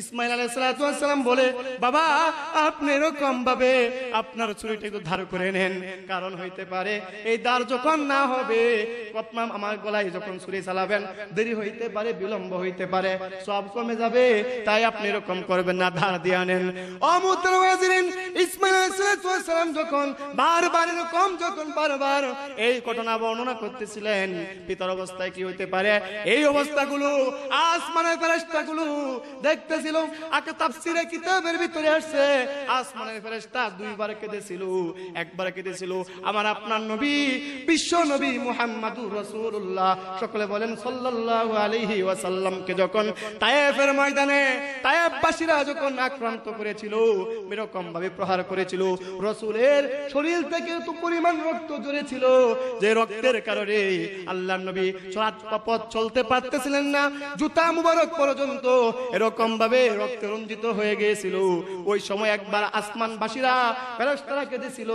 ইসমাইল আলাইসালাম বলে বাবা আপনি এরকম ভাবে আপনার ছুরিটা একটু ধার করে নেন কারণ হইতে পারে এই দ্বার যখন না হবে আমার গলায় যখন ছুরি চালাবেন দেরি হইতে পারে বিলম্ব হইতে পারে সব কমে যাবে তাই আপনি এরকম করবেন না ধার দিয়ে আনেন ইসমাইল আলাইসালাম যখন বারবার এরকম যখন বারবার এই ঘটনা বর্ণনা করতেছিলেন পিতার অবস্থায় কি হইতে পারে এই অবস্থাগুলো আসমানের ফেরেশতাগুলো দেখতেছে আকে তাফসিরে কিতাবের ভিতরে আসছে আসমানের ফেরেশতা দুইবার কেঁদেছিল একবার কেঁদেছিল আমার আপনার নবী বিশ্ব নবী মুহাম্মাদুর রাসূলুল্লাহ সকলে বলেন সাল্লাল্লাহু আলাইহি যখন তায়েফের ময়দানে তায়েফবাসীরা যখন আক্রান্ত করেছিল এরকম ভাবে প্রহার করেছিল রসুলের শরীর থেকে তো পরিমাণ রক্ত জুড়েছিল যে রক্তের কারণে আল্লাহ নবী পথ চলতে পারতেছিলেন না জুতা মুবারক পর্যন্ত এরকম ভাবে ভাবে রক্তে রঞ্জিত হয়ে গিয়েছিল ওই সময় একবার বাসীরা ফেরেশতারা কেঁদেছিল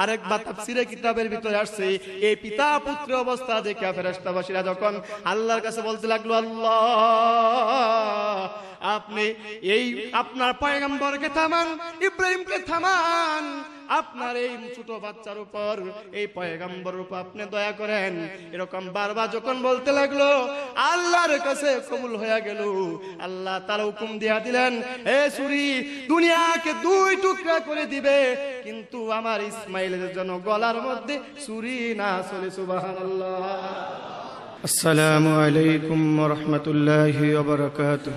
আরেকবার তাফসিরে কিতাবের ভিতরে আসছে এই পিতা পুত্র অবস্থা দেখে ফেরেশতাবাসীরা যখন আল্লাহর কাছে বলতে লাগলো আল্লাহ আপনি এই আপনার পয়গম্বরকে থামান ইব্রাহিমকে থামান আপনার এই ছোট বাচ্চার উপর এই পয়গাম্বর উপর আপনি দয়া করেন এরকম বারবার যখন বলতে লাগলো আল্লাহর কাছে কবুল হয়ে গেল আল্লাহ তার হুকুম দিয়া দিলেন হে সুরি দুনিয়াকে দুই টুকরা করে দিবে কিন্তু আমার ইসমাইলের জন্য গলার মধ্যে সুরি না চলে সুবাহান আল্লাহ আসসালামু আলাইকুম রহমতুল্লাহ বারাকাতুহ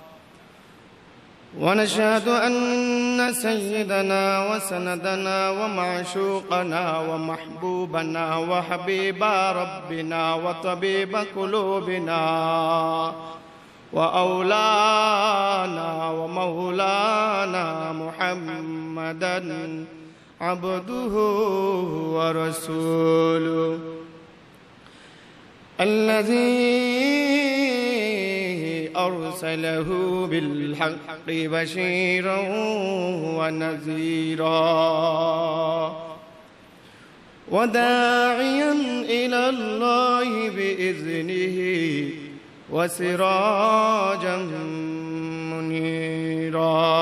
ونشهد أن سيدنا وسندنا ومعشوقنا ومحبوبنا وحبيب ربنا وطبيب قلوبنا وأولانا ومولانا محمدا عبده ورسوله الذي أرسله بالحق بشيرا ونذيرا وداعيا إلى الله بإذنه وسراجا منيرا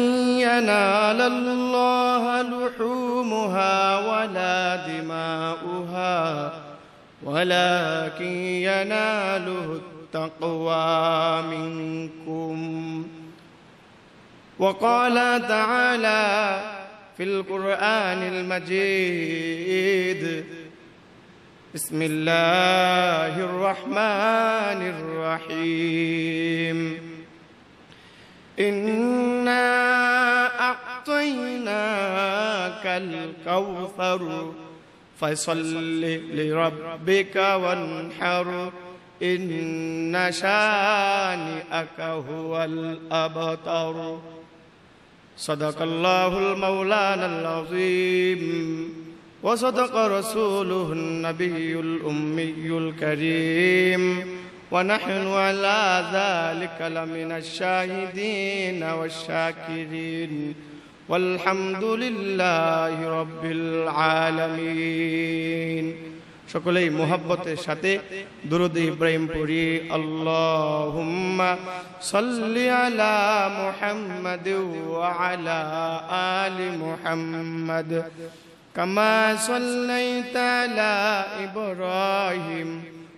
ينال الله لحومها ولا دماؤها ولكن يناله التقوى منكم وقال تعالى في القرآن المجيد بسم الله الرحمن الرحيم إنا أعطيناك الكوثر فصل لربك وانحر إن شانئك هو الأبتر صدق الله المولانا العظيم وصدق رسوله النبي الأمي الكريم ونحن على ذلك لمن الشاهدين والشاكرين والحمد لله رب العالمين সকলেই মোহাব্বতের সাথে দুরুদ ইব্রাহিম পড়ি আল্লাহুম্মা সাল্লি আলা মুহাম্মাদ ওয়া আলা আলি মুহাম্মাদ কামা সাল্লাইতা আলা ইব্রাহিম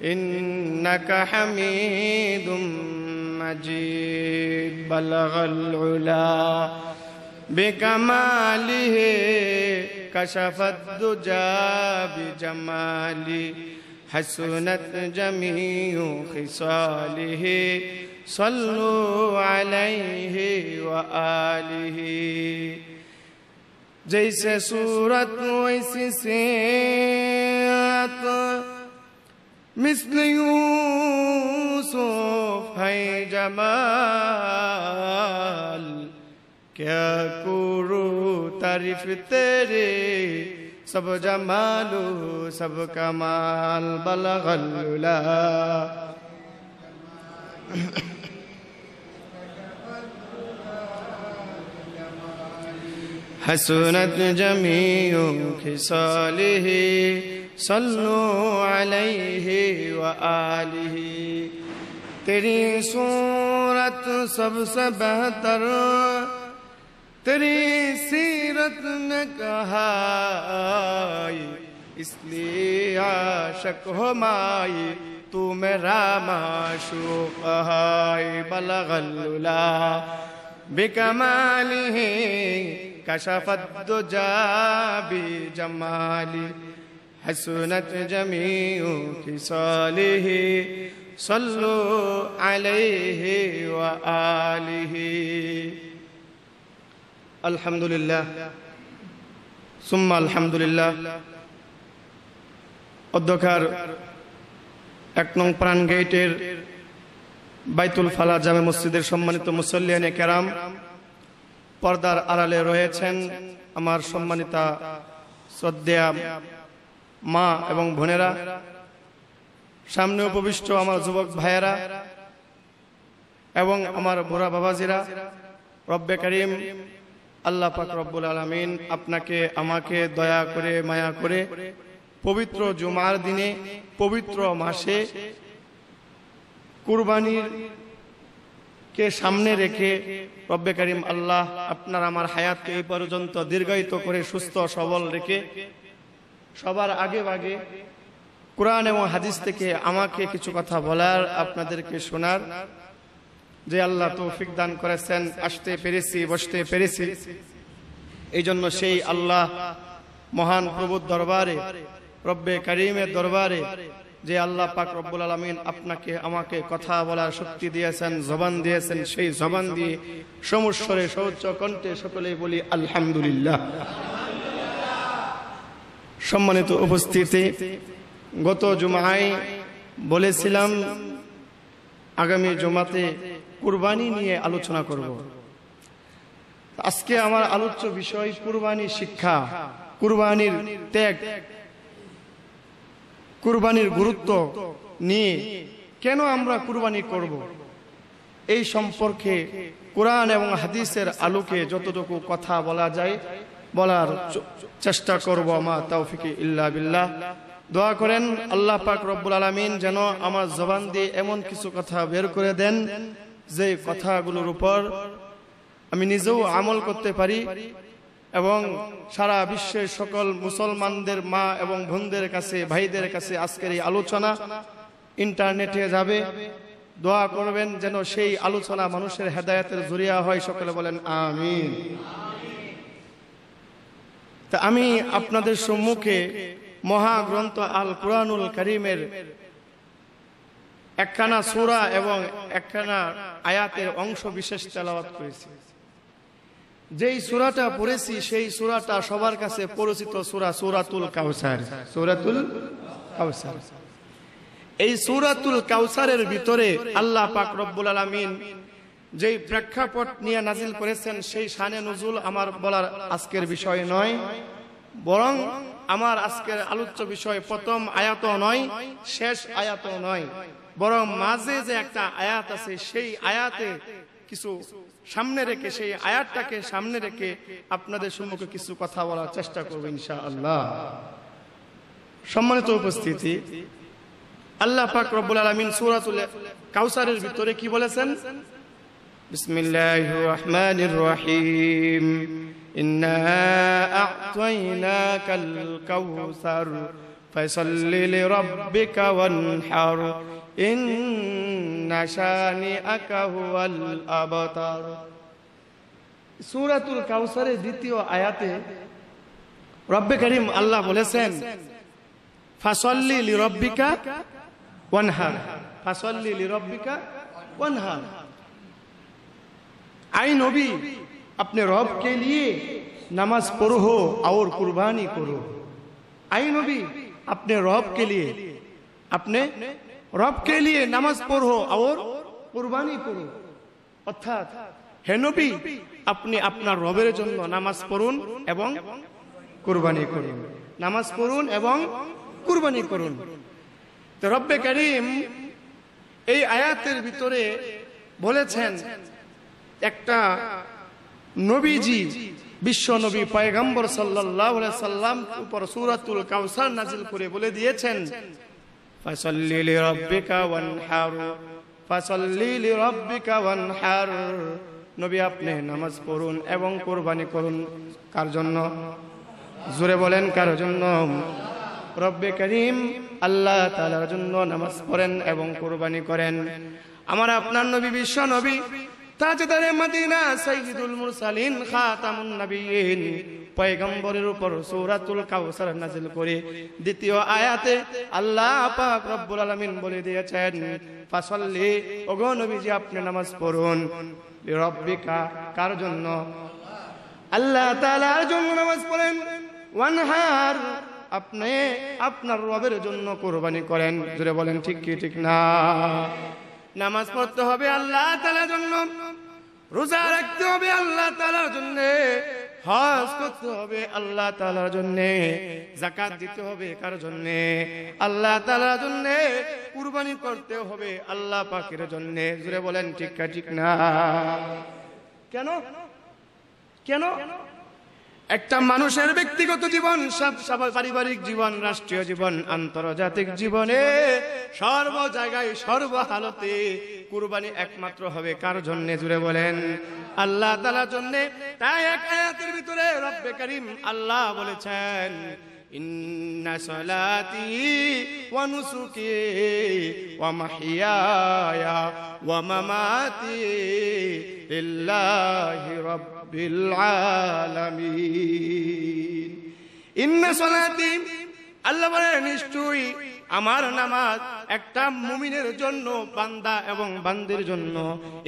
حميد مجيد بلغ العلا بكماله كشف الدجى بجماله حسنت جميع خصاله صلوا عليه وآله جیسے صورت ویسی سے مثل يوسف هاي جمال کیا کرو تعریف تیرے سب جمال سب کمال بلغ العلا حسنت جميع خصاله صلو علیہ وآلہ تیری صورت سب سے بہتر تیری صیرت نے کہائی اس لئے عاشق ہو مائی تو میرا معشوق ہائی بلغ اللہ بکمالی کشفت دجابی جمالی حسنت جميع خصاله صلوا عليه وآله الحمد لله ثم الحمد لله অধ্যকার এক নং প্রাণ গেটের বাইতুল ফালা জামে মসজিদের সম্মানিত মুসল্লিয়ান কেরাম পর্দার আড়ালে রয়েছেন আমার সম্মানিতা শ্রদ্ধেয়া মা এবং বোনেরা সামনে উপবিষ্ট আমার যুবক ভাইয়েরা এবং আমার বোরা বাবাজিরা রব্বে করিম আল্লাহ পাক রব্বুল আলমিন আপনাকে আমাকে দয়া করে মায়া করে পবিত্র জুমার দিনে পবিত্র মাসে কুরবানির কে সামনে রেখে রব্বে করিম আল্লাহ আপনার আমার হায়াতকে এই পর্যন্ত দীর্ঘায়িত করে সুস্থ সবল রেখে সবার আগে আগে কোরআন এবং হাদিস থেকে আমাকে কিছু কথা বলার আপনাদেরকে শোনার যে আল্লাহ তৌফিক দান করেছেন আসতে পেরেছি বসতে পেরেছি এই জন্য সেই আল্লাহ মহান প্রভুর দরবারে রব্বে করিমের দরবারে যে আল্লাহ পাক রব্বুল আলমিন আপনাকে আমাকে কথা বলার শক্তি দিয়েছেন জবান দিয়েছেন সেই জবান দিয়ে সমস্যরে সৌচ্চ কণ্ঠে সকলেই বলি আলহামদুলিল্লাহ সম্মানিত উপস্থিতি গত জুমায় বলেছিলাম আগামী জমাতে কুরবানি নিয়ে আলোচনা করব আজকে আমার আলোচ্য বিষয় কুরবানি শিক্ষা কুরবানির ত্যাগ কুরবানির গুরুত্ব নিয়ে কেন আমরা কুরবানি করব এই সম্পর্কে কোরআন এবং হাদিসের আলোকে যতটুকু কথা বলা যায় বলার চেষ্টা করব আমা তৌফিকে ইল্লা বিল্লাহ দোয়া করেন আল্লাহ পাক রব্বুল আলমিন যেন আমার জবান দিয়ে এমন কিছু কথা বের করে দেন যে কথাগুলোর উপর আমি নিজেও আমল করতে পারি এবং সারা বিশ্বের সকল মুসলমানদের মা এবং বোনদের কাছে ভাইদের কাছে আজকের এই আলোচনা ইন্টারনেটে যাবে দোয়া করবেন যেন সেই আলোচনা মানুষের হেদায়তের জরিয়া হয় সকলে বলেন আমিন তা আমি আপনাদের সম্মুখে মহাগ্রন্থ আল কোরআনুল করিমের একখানা সুরা এবং একখানা আয়াতের অংশ বিশেষ তেলাওয়াত করেছি যেই সুরাটা পড়েছি সেই সুরাটা সবার কাছে পরিচিত সুরা সুরাতুল কাউসার সুরাতুল কাউসার এই সুরাতুল কাউসারের ভিতরে আল্লাহ পাক রব্বুল আলমিন যেই প্রেক্ষাপট নিয়ে নাজিল করেছেন সেই শানে নজুল আমার বলার আজকের বিষয় নয় বরং আমার আজকের আলোচ্য বিষয় প্রথম আয়াত নয় শেষ আয়াত নয় বরং মাঝে যে একটা আয়াত আছে সেই আয়াতে কিছু সামনে রেখে সেই আয়াতটাকে সামনে রেখে আপনাদের সম্মুখে কিছু কথা বলার চেষ্টা করবো ইনশা আল্লাহ সম্মানিত উপস্থিতি আল্লাহ পাক আলমিন সুরাতুল কাউসারের ভিতরে কি বলেছেন بسم الله الرحمن الرحيم إنا أعطيناك الكوثر فصل لربك وانحر إن شانئك هو الأبتر سورة الكوثر দ্বিতীয় আয়াতে رب করিম আল্লাহ বলেছেন فصل لربك وانحر فصل لربك وانحر আই নবী আপনি রবকে নিয়ে নামাজ পড়ো पढ़ो কুরবানি করো আই নবী আপনি রবকে নিয়ে আপনি রবকে নিয়ে নামাজ পড়ো लिए কুরবানি করো অর্থাৎ হে নবী আপনি আপনার রবের জন্য নামাজ পড়ুন এবং কুরবানি করুন নামাজ পড়ুন এবং কুরবানি করুন তো রব্বে করিম এই আয়াতের ভিতরে বলেছেন একটা নবীজি বিশ্ব নবী পায়গাম্বর সাল্লাহ সাল্লাম উপর সুরাতুল কাউসার নাজিল করে বলে দিয়েছেন নবী আপনি নামাজ পড়ুন এবং কোরবানি করুন কার জন্য জুড়ে বলেন কার জন্য রব্বে করিম আল্লাহ তালার জন্য নামাজ পড়েন এবং কোরবানি করেন আমার আপনার নবী বিশ্ব নবী তাজদারে মদিনা সাইয়্যিদুল মুরসালিন খাতামুন নবিয়িন পয়গম্বরের উপর সূরাতুল কাউসার নাজিল করে দ্বিতীয় আয়াতে আল্লাহ পাক রব্বুল আলামিন বলে দিয়েছেন ফাসাল্লি ওগো নবীজি আপনি নামাজ পড়ুন রব্বিকা কার জন্য আল্লাহ তাআলার জন্য নামাজ পড়েন ওয়ানহার আপনি আপনার রবের জন্য কোরবানি করেন জুড়ে বলেন ঠিক কি ঠিক না নামাজ পড়তে হবে আল্লাহ তালার জন্য রোজা রাখতে হবে আল্লাহ তালার জন্য হজ করতে হবে আল্লাহ তালার জন্য জাকাত দিতে হবে কার জন্য আল্লাহ তালার জন্য কুরবানি করতে হবে আল্লাহ পাকের জন্য জুড়ে বলেন ঠিক ঠিক না কেন কেন একটা মানুষের ব্যক্তিগত জীবন পারিবারিক জীবন রাষ্ট্রীয় জীবন আন্তর্জাতিক জীবনে সর্ব জায়গায় সর্ব হালতে কুরবানি একমাত্র হবে কার জন্যে জুড়ে বলেন আল্লাহ তালার জন্যে তাই এক আয়াতের ভিতরে রব্বে করিম আল্লাহ বলেছেন إن صلاتي ونسكي ومحياي ومماتي لله رب العالمين إن صلاتي الله বলে আমার নামাজ একটা মুমিনের জন্য বান্দা এবং বান্দির জন্য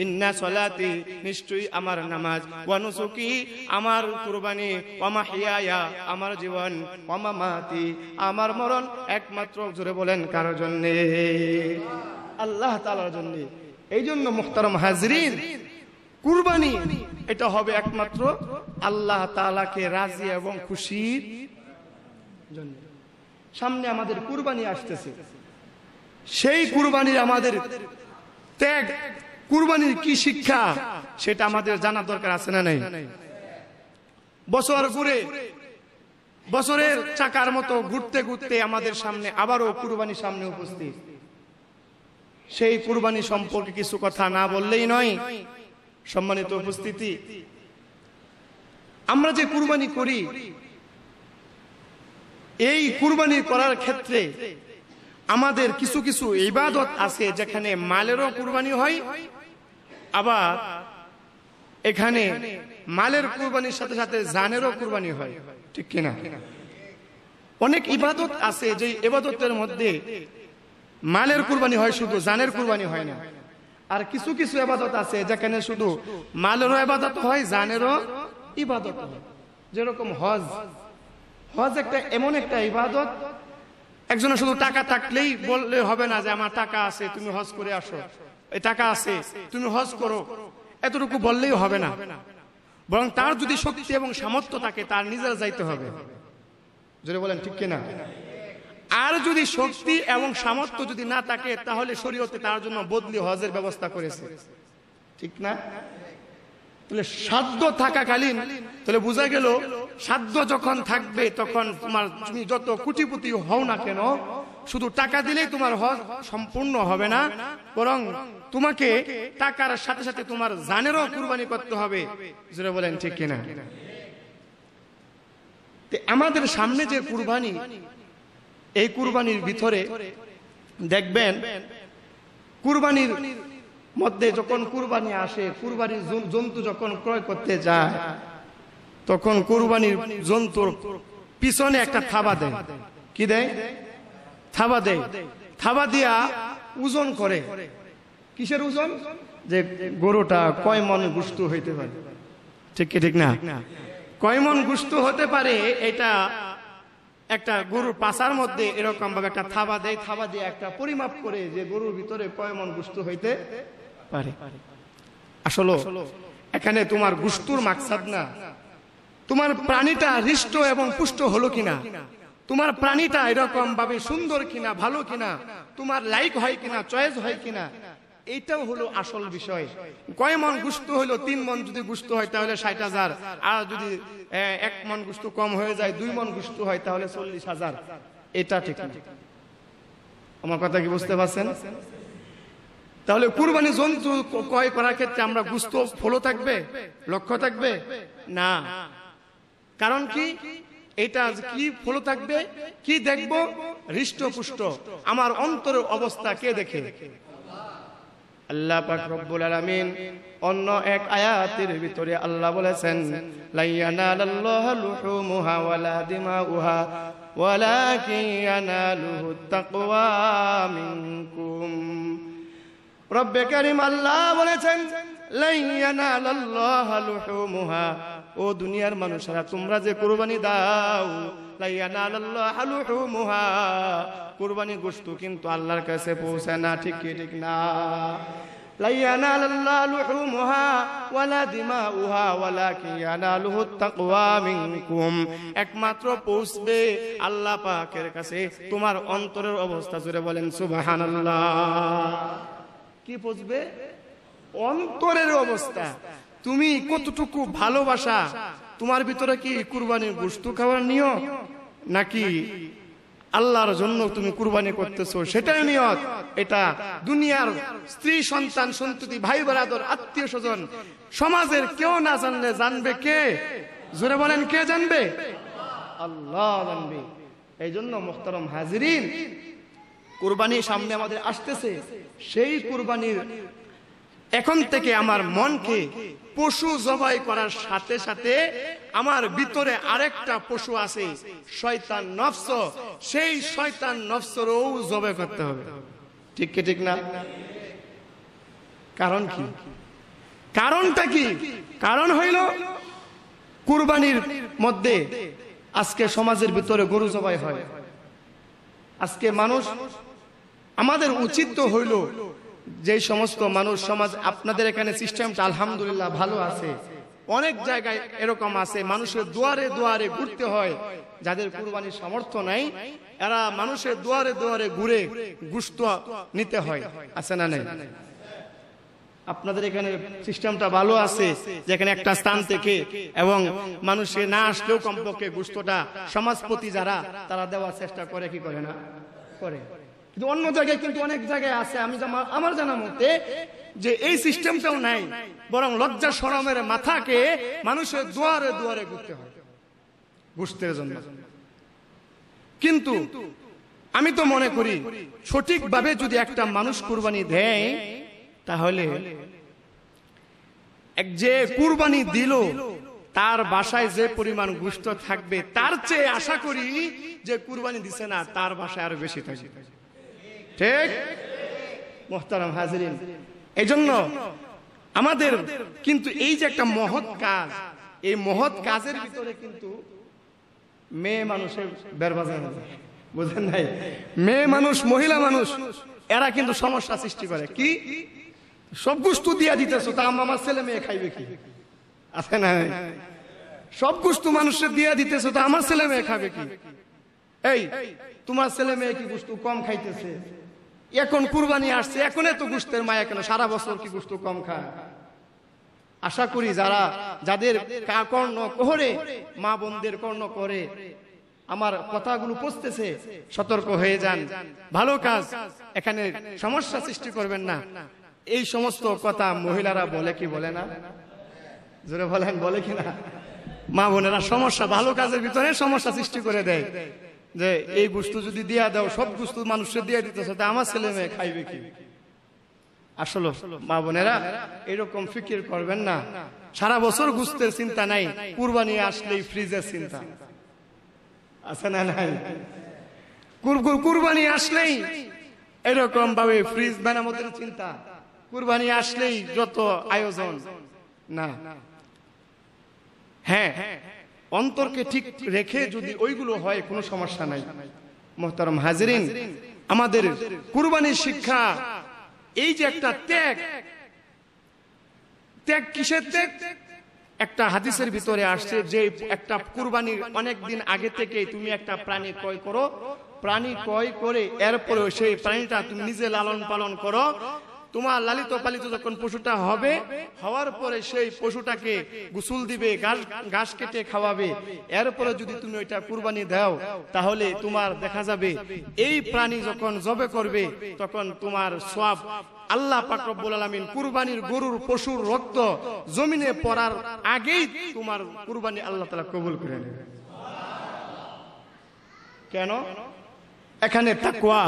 ইন্না সলাতি নিশ্চয়ই আমার নামাজ ওয়ানুসুকি আমার কুরবানি ওমা হিয়ায়া আমার জীবন ওমা মাতি আমার মরণ একমাত্র জোরে বলেন কার জন্য আল্লাহ তালার জন্য এই জন্য মুখতারম হাজরিন কুরবানি এটা হবে একমাত্র আল্লাহ তালাকে রাজি এবং খুশির জন্য সামনে আমাদের কুরবানি আসতেছে সেই কুরবানির আমাদের ত্যাগ কুরবানির কি শিক্ষা সেটা আমাদের জানার দরকার আছে না নাই বছর ঘুরে বছরের চাকার মতো ঘুরতে ঘুরতে আমাদের সামনে আবারও কুরবানি সামনে উপস্থিত সেই কুরবানি সম্পর্কে কিছু কথা না বললেই নয় সম্মানিত উপস্থিতি আমরা যে কুরবানি করি এই কুরবানি করার ক্ষেত্রে আমাদের কিছু কিছু ইবাদত আছে যেখানে মালেরও কুরবানি হয় আবার এখানে মালের কুরবানির সাথে সাথে জানেরও কুরবানি হয় ঠিক কিনা অনেক ইবাদত আছে যে ইবাদতের মধ্যে মালের কুরবানি হয় শুধু জানের কুরবানি হয় না আর কিছু কিছু এবাদত আছে যেখানে শুধু মালেরও এবাদত হয় জানেরও ইবাদত হয় যেরকম হজ হজ একটা এমন একটা ইবাদত একজনের শুধু টাকা থাকলেই বললে হবে না যে আমার টাকা আছে তুমি হজ করে আসো এই টাকা আছে তুমি হজ করো এতটুকু বললেই হবে না বরং তার যদি শক্তি এবং সামর্থ্য থাকে তার নিজের যাইতে হবে যদি বলেন ঠিক কিনা আর যদি শক্তি এবং সামর্থ্য যদি না থাকে তাহলে শরীয়তে তার জন্য বদলি হজের ব্যবস্থা করেছে ঠিক না তাহলে সাধ্য থাকাকালীন তাহলে বোঝা গেল সাধ্য যখন থাকবে তখন তোমার তুমি যত কুটিপুতি হও না কেন শুধু টাকা দিলেই তোমার হজ সম্পূর্ণ হবে না বরং তোমাকে টাকার সাথে সাথে তোমার জানেরও কুরবানি করতে হবে জোরে বলেন ঠিক কিনা আমাদের সামনে যে কুরবানি এই কুরবানির ভিতরে দেখবেন কুরবানির মধ্যে যখন কুরবানি আসে কুরবানির জন্তু যখন ক্রয় করতে যায় তখন কুরবানির জন্তুর পিছনে একটা থাবা দেয় কি দেয় থাবা দেয় থাবা দিয়া ওজন করে কিসের ওজন যে গরুটা কয় মন গুস্ত হইতে পারে ঠিক কি ঠিক না কয় মন গুস্ত হতে পারে এটা একটা গরুর পাশার মধ্যে এরকম ভাবে একটা থাবা দেয় থাবা দিয়ে একটা পরিমাপ করে যে গরুর ভিতরে কয় মন গুস্ত হইতে পারে আসলে এখানে তোমার গুস্তুর মাকসাদ না তোমার প্রাণীটা হৃষ্ট এবং পুষ্ট হলো কিনা তোমার প্রাণীটা এরকম ভাবে সুন্দর কিনা ভালো কিনা তোমার লাইক হয় কিনা চয়েস হয় কিনা এইটাও হলো আসল বিষয় কয় মন গুস্ত হলো তিন মন যদি গুস্ত হয় তাহলে ষাট হাজার আর যদি এক মন গুস্ত কম হয়ে যায় দুই মন গুস্ত হয় তাহলে চল্লিশ হাজার এটা ঠিক আমার কথা কি বুঝতে পারছেন তাহলে কুরবানি জন্তু ক্রয় করার ক্ষেত্রে আমরা গুস্ত ফলো থাকবে লক্ষ্য থাকবে না কারণ কি এটা কি ফলো থাকবে কি দেখব পুষ্ট আমার অন্তরের অবস্থা কে দেখে আল্লাহ পাক রব্বুল আলামিন অন্য এক আয়াতের ভিতরে আল্লাহ বলেছেন লাইয়ানালাল্লাহু লুহুমুহা ওয়ালা দিমাউহা ওয়ালাকিন ইয়ানালুহু তাকওয়া মিনকুম রব্বে কারীম আল্লাহ বলেছেন লাইয়ানালাল্লাহু লুহুমুহা ও দুনিয়ার মানুষরা তোমরা যে কোরবানি দাও কোরবানি গোস্ত কিন্তু আল্লাহর কাছে পৌঁছে না ঠিক কি ঠিক না একমাত্র পৌঁছবে আল্লাহ পাকের কাছে তোমার অন্তরের অবস্থা জুড়ে বলেন সুবাহান কি পৌঁছবে অন্তরের অবস্থা তুমি কতটুকু ভালোবাসা তোমার ভিতরে কি কুরবানির গোস্ত খাওয়ার নিয় নাকি আল্লাহর জন্য তুমি কুরবানি করতেছো সেটাই নিয়ত এটা দুনিয়ার স্ত্রী সন্তান সন্ততি ভাই বরাদর আত্মীয় স্বজন সমাজের কেউ না জানলে জানবে কে জোরে বলেন কে জানবে আল্লাহ জানবে এই জন্য মোখতারম হাজির কুরবানি সামনে আমাদের আসতেছে সেই কুরবানির এখন থেকে আমার মনকে পশু জবাই করার সাথে সাথে আমার ভিতরে আরেকটা পশু আছে শয়তান নফস সেই শয়তান নফসরও জবাই করতে হবে ঠিক কি ঠিক না কারণ কি কারণটা কি কারণ হইল কুরবানির মধ্যে আজকে সমাজের ভিতরে গরু জবাই হয় আজকে মানুষ আমাদের উচিত তো হইল যে সমস্ত মানুষ সমাজ আপনাদের এখানে সিস্টেমটা আলহামদুলিল্লাহ ভালো আছে অনেক জায়গায় এরকম আছে মানুষের দুয়ারে দুয়ারে ঘুরতে হয় যাদের কুরবানির সামর্থ্য নাই এরা মানুষের দুয়ারে দুয়ারে ঘুরে গুস্ত নিতে হয় আছে না নাই আপনাদের এখানে সিস্টেমটা ভালো আছে যেখানে একটা স্থান থেকে এবং মানুষে না আসলেও কমপক্ষে গুস্তটা সমাজপতি যারা তারা দেওয়ার চেষ্টা করে কি করে না করে কিন্তু অন্য জায়গায় কিন্তু অনেক জায়গায় আছে আমি আমার জানা মতে যে এই সিস্টেমটাও নাই বরং লজ্জা সরমের মাথাকে মানুষের দুয়ারে দুয়ারে ঘুরতে হয় ঘুষতে জন্য কিন্তু আমি তো মনে করি সঠিকভাবে যদি একটা মানুষ কুরবানি দেয় তাহলে এক যে কুরবানি দিল তার বাসায় যে পরিমাণ গুষ্ট থাকবে তার চেয়ে আশা করি যে কুরবানি দিছে না তার বাসায় আরো বেশি থাকবে ঠিক মোহতারাম হাজরিন এই জন্য আমাদের কিন্তু এই যে একটা মহৎ কাজ এই মহৎ কাজের ভিতরে কিন্তু মেয়ে মানুষের বেরবাজার বুঝেন নাই মেয়ে মানুষ মহিলা মানুষ এরা কিন্তু সমস্যা সৃষ্টি করে কি সব গুস্তু দিয়া দিতেছ তা আমার ছেলে মেয়ে খাইবে কি আছে না সব গুস্তু মানুষের দিয়া দিতেছ তা আমার ছেলে মেয়ে খাবে কি এই তোমার ছেলে মেয়ে কি গুস্তু কম খাইতেছে এখন কুরবানি আসছে এখন এত গুস্তের মায়া কেন সারা বছর কি গুস্ত কম খায় আশা করি যারা যাদের কর্ণ করে মা বোনদের কর্ণ করে আমার কথাগুলো পচতেছে সতর্ক হয়ে যান ভালো কাজ এখানে সমস্যা সৃষ্টি করবেন না এই সমস্ত কথা মহিলারা বলে কি বলে না জোরে বলেন বলে কি না মা বোনেরা সমস্যা ভালো কাজের ভিতরে সমস্যা সৃষ্টি করে দেয় যে এই গুস্ত যদি দিয়া দাও সব গুস্ত মানুষকে দিয়ে দিতেছে তা আমার ছেলে মেয়ে খাইবে কি আসলে মা বোনেরা এরকম ফিকির করবেন না সারা বছর গুস্তের চিন্তা নাই কুরবানি আসলে ফ্রিজের চিন্তা আছে না নাই কুরবানি আসলেই এরকম ভাবে ফ্রিজ মেরামতের চিন্তা কুরবানি আসলেই যত আয়োজন না হ্যাঁ অন্তরকে ঠিক রেখে যদি ওইগুলো হয় কোনো সমস্যা নাই মোহতারম হাজরিন আমাদের কুরবানির শিক্ষা এই যে একটা ত্যাগ ত্যাগ কিসের ত্যাগ একটা হাদিসের ভিতরে আসছে যে একটা কুরবানির অনেক দিন আগে থেকে তুমি একটা প্রাণী ক্রয় করো প্রাণী ক্রয় করে এরপরে সেই প্রাণীটা তুমি নিজে লালন পালন করো তোমার লালিত পালিত যখন পশুটা হবে হওয়ার পরে সেই পশুটাকে গুসুল দিবে ঘাস কেটে খাওয়াবে এরপরে যদি তুমি ওইটা কুরবানি দাও তাহলে তোমার দেখা যাবে এই প্রাণী যখন জবে করবে তখন তোমার সব আল্লাহ পাকবুল আলমিন কুরবানির গরুর পশুর রক্ত জমিনে পড়ার আগেই তোমার কুরবানি আল্লাহ তালা কবুল করে নেবে কেন এখানে তাকুয়া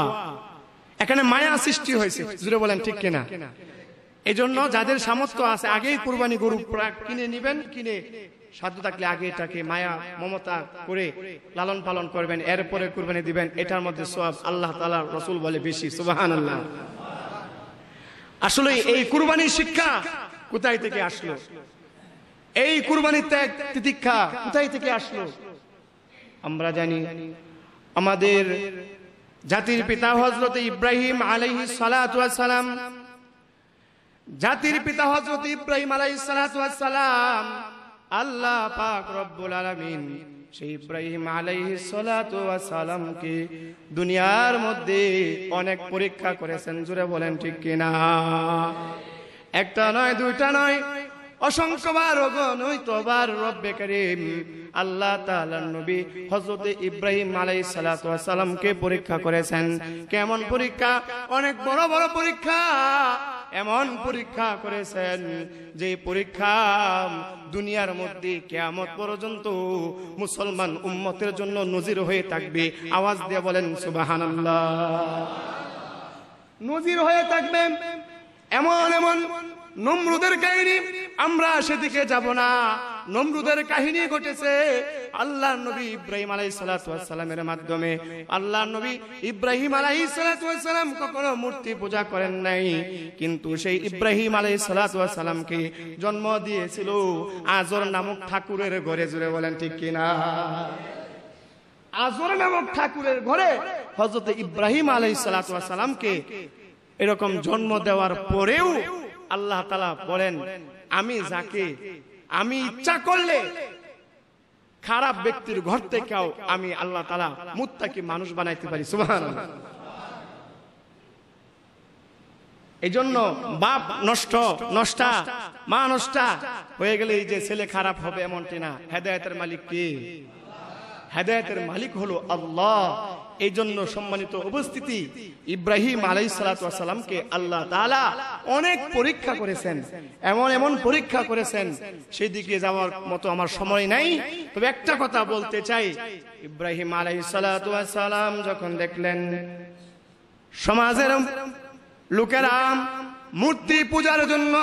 এখানে মায়া সৃষ্টি হয়েছে জুড়ে বলেন ঠিক কিনা এই জন্য যাদের সামর্থ্য আছে আগেই কুরবানি গরু কিনে নিবেন কিনে সাধ্য থাকলে আগে এটাকে মায়া মমতা করে লালন পালন করবেন এরপরে কুরবানি দিবেন এটার মধ্যে সব আল্লাহ তালা রসুল বলে বেশি সুবাহান আল্লাহ আসলে এই কুরবানির শিক্ষা কোথায় থেকে আসলো এই কুরবানির ত্যাগ তিতিক্ষা কোথায় থেকে আসলো আমরা জানি আমাদের জাতির পিতা হজরত ইব্রাহিম আলহি সালাম জাতির পিতা হজরত ইব্রাহিম আলহি সালাম আল্লাহ পাক রব্বুল আলামিন সেই ইব্রাহিম আলাইহি সালামকে দুনিয়ার মধ্যে অনেক পরীক্ষা করেছেন জুড়ে বলেন ঠিক কিনা একটা নয় দুইটা নয় অসংখ্যবার অগণিতবার রব্বে করিম আল্লাহ তাআলার নবী হযরত ইব্রাহিম আলাইহিস সালাতু সালামকে পরীক্ষা করেছেন কেমন পরীক্ষা অনেক বড় বড় পরীক্ষা এমন পরীক্ষা করেছেন যে পরীক্ষা দুনিয়ার মধ্যে কেয়ামত পর্যন্ত মুসলমান উম্মতের জন্য নজির হয়ে থাকবে আওয়াজ দিয়ে বলেন সুবাহান নজির হয়ে থাকবেন এমন এমন নমরুদের কাহিনী আমরা সেদিকে যাব না নমরুদের কাহিনী ঘটেছে আল্লাহ নবী ইব্রাহিম আলাই সালাতামের মাধ্যমে আল্লাহ নবী ইব্রাহিম আলাই সালাতাম কখনো মূর্তি পূজা করেন নাই কিন্তু সেই ইব্রাহিম আলাই সালাতামকে জন্ম দিয়েছিল আজর নামক ঠাকুরের ঘরে জুড়ে বলেন ঠিক কিনা আজর নামক ঠাকুরের ঘরে হজরত ইব্রাহিম আলাই সালাতামকে এরকম জন্ম দেওয়ার পরেও আল্লাহ তালা বলেন আমি যাকে আমি ইচ্ছা করলে খারাপ ব্যক্তির ঘর থেকেও আমি আল্লাহ তালা মুত্তাকে মানুষ বানাইতে পারি সুবাহ এই জন্য বাপ নষ্ট নষ্টা মা নষ্টা হয়ে গেলে এই যে ছেলে খারাপ হবে এমনটি না হেদায়তের মালিক কি হেদায়তের মালিক হলো আল্লাহ এই জন্য সম্মানিত উপস্থিতি ইব্রাহিম আলাই সালাতামকে আল্লাহ তালা অনেক পরীক্ষা করেছেন এমন এমন পরীক্ষা করেছেন সেই দিকে যাওয়ার মতো আমার সময় নাই তবে একটা কথা বলতে চাই ইব্রাহিম আলাই সালাতাম যখন দেখলেন সমাজের লোকেরা মূর্তি পূজার জন্য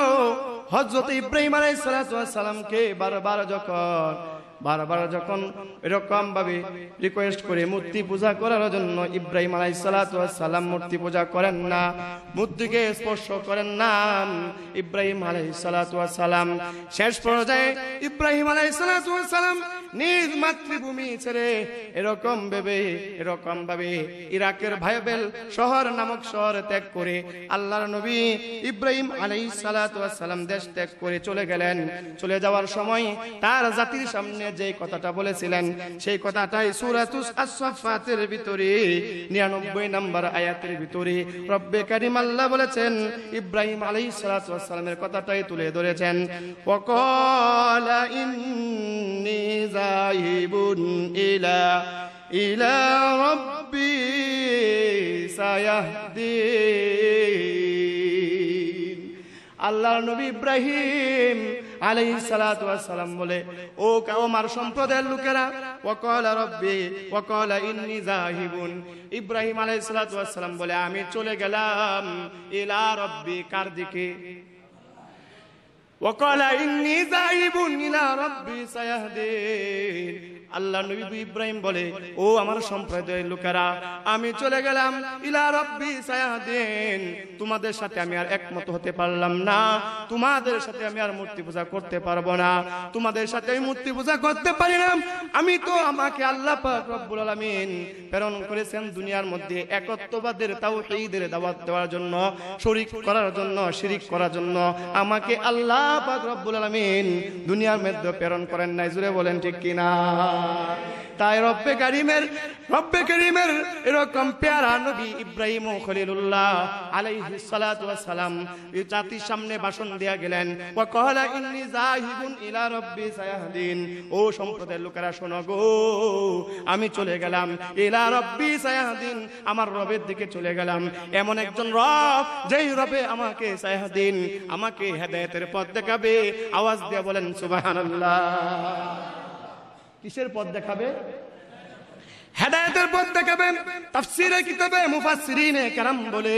হজরত ইব্রাহিম আলাই সালাতামকে বারবার যখন বারবার যখন এরকম ভাবে রিকোয়েস্ট করে মূর্তি পূজা করার জন্য ইব্রাহিম আলাই সালাম মূর্তি পূজা করেন না মূর্তিকে স্পর্শ করেন না ইব্রাহিম আলাই সালাম শেষ পর্যায়ে ইব্রাহিম আলাই সালাম নিজ মাতৃভূমি ছেড়ে এরকম ভেবে এরকম ভাবে ইরাকের ভাইবেল শহর নামক শহর ত্যাগ করে আল্লাহর নবী ইব্রাহিম আলাই সালাম দেশ ত্যাগ করে চলে গেলেন চলে যাওয়ার সময় তার জাতির সামনে যে কথাটা বলেছিলেন সেই কথাটাই সুরাতুস আসফাতের ভিতরে নিরানব্বই নম্বর আয়াতের ভিতরে রব্বে কারিম আল্লাহ বলেছেন ইব্রাহিম আলাই সালাতামের কথাটাই তুলে ধরেছেন ইন্নী ذاهب إلى إلى ربي সায়াহদিন আল্লাহর নবী ইব্রাহিম আলাইহি সালাতু সালাম বলে ও আমার সম্প্রদায়ের লোকেরা ওকল রব্বি ওকল ইন্নী জাহিবুন ইব্রাহিম আলাইহিস সালাম বলে আমি চলে গেলাম ইলা রব্বি কার দিকে وقال إني ذاهب إلى ربي سيهدين আল্লাহ নবী ইব্রাহিম বলে ও আমার সম্প্রদায়ের লোকেরা আমি চলে গেলাম ইলা রব্বি সায়াদিন তোমাদের সাথে আমি আর একমত হতে পারলাম না তোমাদের সাথে আমি আর মূর্তি পূজা করতে পারবো না তোমাদের সাথে আমি মূর্তি পূজা করতে পারি না আমি তো আমাকে আল্লাহ পাক রব্বুল আলামিন প্রেরণ করেছেন দুনিয়ার মধ্যে একত্ববাদের তাওহীদের দাওয়াত দেওয়ার জন্য শরীক করার জন্য শিরিক করার জন্য আমাকে আল্লাহ পাক রব্বুল আলামিন দুনিয়ার মধ্যে প্রেরণ করেন নাই জুরে বলেন ঠিক কিনা তাই রব্বে করিমের রব্বে করিমের এরকম নবী ইব্রাহিম খলিলুল্লাহ আলাইহি সালাতু ওয়া সালাম এই জাতির সামনে ভাষণ দেয়া গেলেন ওয়া ক্বালা ইন্নী যাহিবুন ইলা রব্বি সায়াহদিন ও সম্প্রদায়ের লোকেরা শোনো গো আমি চলে গেলাম ইলা রব্বি সায়াহদিন আমার রবের দিকে চলে গেলাম এমন একজন রব যেই রবে আমাকে সায়াহদিন আমাকে হেদায়েতের পথ দেখাবে আওয়াজ দিয়ে বলেন সুবহানাল্লাহ কিসের পথ দেখাবে হেদায়তের পথ দেখাবেন তাফসিরে কিতাবে মুফাসসিরিনে বলে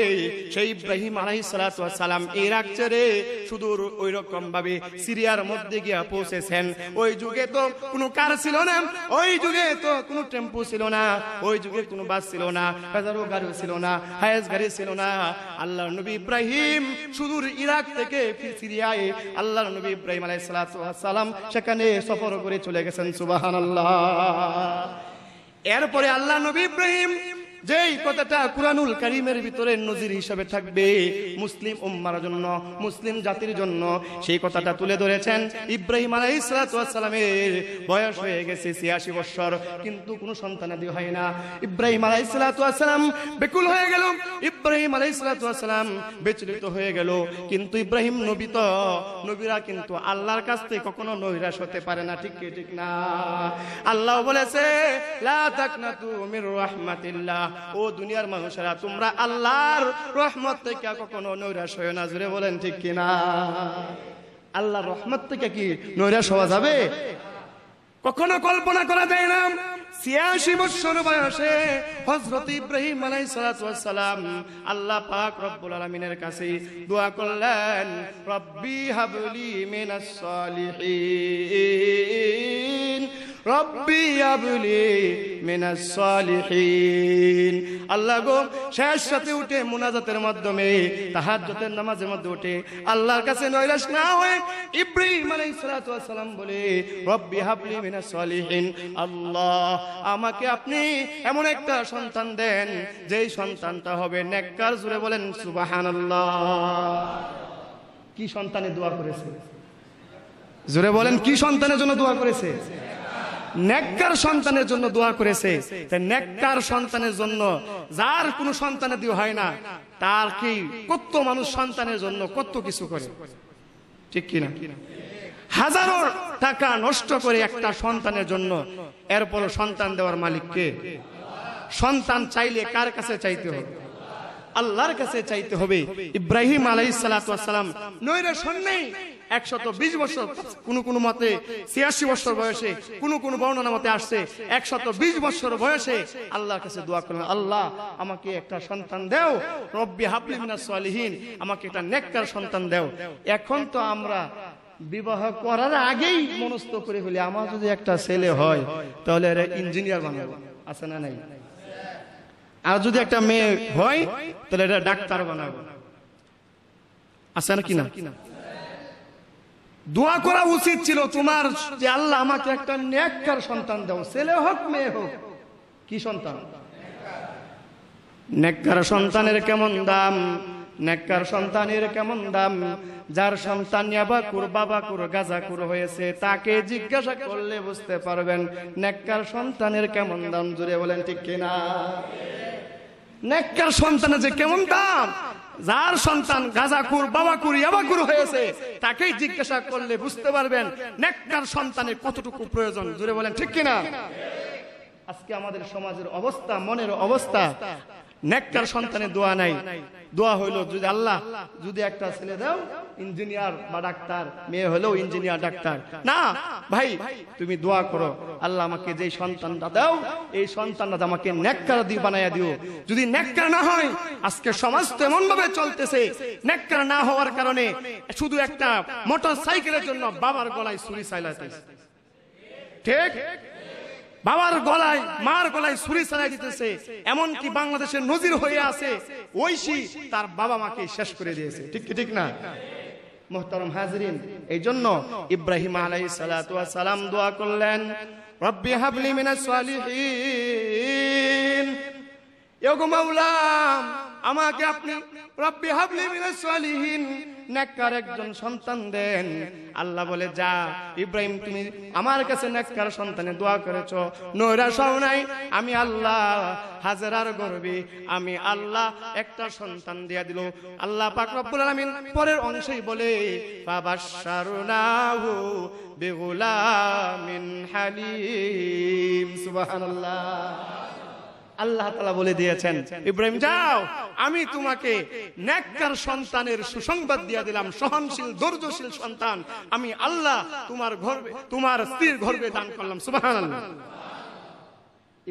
সেই ইব্রাহিম আলাইহিস সালাতু ওয়াস সালাম ইরাক ছেড়ে সুদূর ওই রকম ভাবে সিরিয়ার মধ্যে গিয়া পৌঁছেছেন ওই যুগে তো কোনো কার ছিল না ওই যুগে তো কোনো টেম্পু ছিল না ওই যুগে কোনো বাস ছিল না হাজারো গাড়ি ছিল না হায়াস গাড়ি ছিল না আল্লাহর নবী ইব্রাহিম সুদূর ইরাক থেকে সিরিয়ায় আল্লাহর নবী ইব্রাহিম আলাইহিস সালাতু ওয়াস সালাম সেখানে সফর করে চলে গেছেন সুবহানাল্লাহ এরপরে আল্লাহ নবী ইব্রাহিম যেই কথাটা কুরানুল করিমের ভিতরে নজির হিসাবে থাকবে মুসলিম উম্মার জন্য মুসলিম জাতির জন্য সেই কথাটা তুলে ধরেছেন ইব্রাহিম আলাইসালামের বয়স হয়ে গেছে ছিয়াশি বৎসর কিন্তু কোনো সন্তানাদি হয় না ইব্রাহিম আলাইসালাম বেকুল হয়ে গেল ইব্রাহিম আলাইসালাম বিচলিত হয়ে গেল কিন্তু ইব্রাহিম নবী তো নবীরা কিন্তু আল্লাহর কাছ থেকে কখনো নৈরাশ হতে পারে না ঠিক ঠিক না আল্লাহ বলেছে লা তাকনাতু তুমি রাহমাতিল্লাহ ও দুনিয়ার মানুষেরা তোমরা আল্লাহর রহমত থেকে কখনো নৈরাশ হয়ে না জুড়ে বলেন ঠিক কিনা আল্লাহর রহমত থেকে কি নৈরাশ হওয়া যাবে কখনো কল্পনা করা যায় না ছিয়াশি বছর বয়সে হজরত ইব্রাহিম আলাই সালাম আল্লাহ পাক রব্বুল আলমিনের কাছে দোয়া করলেন রব্বি হাবলি মিনাস সালিহিন রব্বি আবলি মিনাস সালিহিন আল্লাহ গো শেষ সাথে উঠে মুনাজাতের মাধ্যমে তাহাজ্জুদের নামাজের মধ্যে উঠে আল্লাহর কাছে নৈরাশ না হয়ে ইব্রাহিম আলাইহিস সালাতু ওয়াস সালাম বলে রব্বি হাবলি মিনাস সালিহিন আল্লাহ আমাকে আপনি এমন একটা সন্তান দেন যেই সন্তানটা হবে নেককার জুড়ে বলেন সুবহানাল্লাহ কি সন্তানে দোয়া করেছে জোরে বলেন কি সন্তানের জন্য দোয়া করেছে নেককার সন্তানের জন্য দোয়া করেছে তাই নেককার সন্তানের জন্য যার কোনো সন্তানের দিয়ে হয় না তার কি কত মানুষ সন্তানের জন্য কত কিছু করে ঠিক কিনা হাজারো টাকা নষ্ট করে একটা সন্তানের জন্য এরপর সন্তান দেওয়ার মালিককে সন্তান চাইলে কার কাছে চাইতে হবে আল্লাহর কাছে চাইতে হবে ইব্রাহিম আলাই সালাম নৈরা সন্ন্যায় একশত বিশ বছর কোনো কোনো মতে ছিয়াশি বছর বয়সে কোনো কোনো বর্ণনা মতে আসছে একশত বিশ বছর বয়সে আল্লাহর কাছে দোয়া করলেন আল্লাহ আমাকে একটা সন্তান দেও রব্বি হাবলিমিনা সালিহীন আমাকে একটা নেককার সন্তান দেও এখন তো আমরা বিবাহ করার আগেই মনস্থ করে ফেলি আমার যদি একটা ছেলে হয় তাহলে এরা ইঞ্জিনিয়ার বানাবো আছে না নাই আর যদি একটা মেয়ে হয় তাহলে এটা ডাক্তার বানাবো আছে না কিনা দোয়া করা উচিত ছিল তোমার যে আল্লাহ আমাকে একটা নেককার সন্তান দাও ছেলে হোক মেয়ে হোক কি সন্তান নেককার সন্তানের কেমন দাম নেককার সন্তানের কেমন দাম যার সন্তান ইয়াবাকুর বাবাকুর গাজাকুর হয়েছে তাকে জিজ্ঞাসা করলে বুঝতে পারবেন নেককার সন্তানের কেমন দাম জুড়ে বলেন ঠিক কিনা নেককার সন্তানের যে কেমন দাম যার সন্তান গাজাকুর বাবাকুর ইয়াবাকুর হয়েছে তাকেই জিজ্ঞাসা করলে বুঝতে পারবেন নেককার সন্তানের কতটুকু প্রয়োজন জুড়ে বলেন ঠিক কিনা আজকে আমাদের সমাজের অবস্থা মনের অবস্থা নেককার সন্তানের দোয়া নাই দোয়া হইলো যদি আল্লাহ যদি একটা ছেলে দাও ইঞ্জিনিয়ার বা ডাক্তার মেয়ে হলেও ইঞ্জিনিয়ার ডাক্তার না ভাই তুমি দোয়া করো আল্লাহ আমাকে যে সন্তানটা দাও এই সন্তানটা আমাকে ন্যাক্কার দিয়ে বানাইয়া দিও যদি ন্যাক্কার না হয় আজকে সমাজ তো এমন ভাবে চলতেছে ন্যাক্কার না হওয়ার কারণে শুধু একটা মোটর সাইকেলের জন্য বাবার গলায় ছুরি চাইলাইতেছে ঠিক বাবার গলায় মার গলায় ছুরি চালাই দিতেছে এমনকি বাংলাদেশের নজির হয়ে আছে ঐশী তার বাবা মাকে শেষ করে দিয়েছে ঠিক ঠিক না মোহতরম হাজরিন এই জন্য ইব্রাহিম আলাই সালাম দোয়া করলেন আমাকে আপনি রব্বি হাবলি মিনাস সালিহিন সন্তান দেন বলে যা ইব্রাহিম তুমি কাছে সন্তানে দোয়া নাই আমি আল্লাহ হাজার গর্বে আমি আল্লাহ একটা সন্তান দিয়া দিল আল্লাহ পাক রব্বুল পরের অংশই বলে বাবা বিগুলামিন হালিম সুবহানাল্লাহ আল্লাহ তালা বলে দিয়েছেন ইব্রাহিম যাও আমি তোমাকে ন্যাক্কার সন্তানের সুসংবাদ দিয়া দিলাম সহনশীল ধৈর্যশীল সন্তান আমি আল্লাহ তোমার ঘর তোমার স্ত্রীর ঘরবে দান করলাম সুবাহ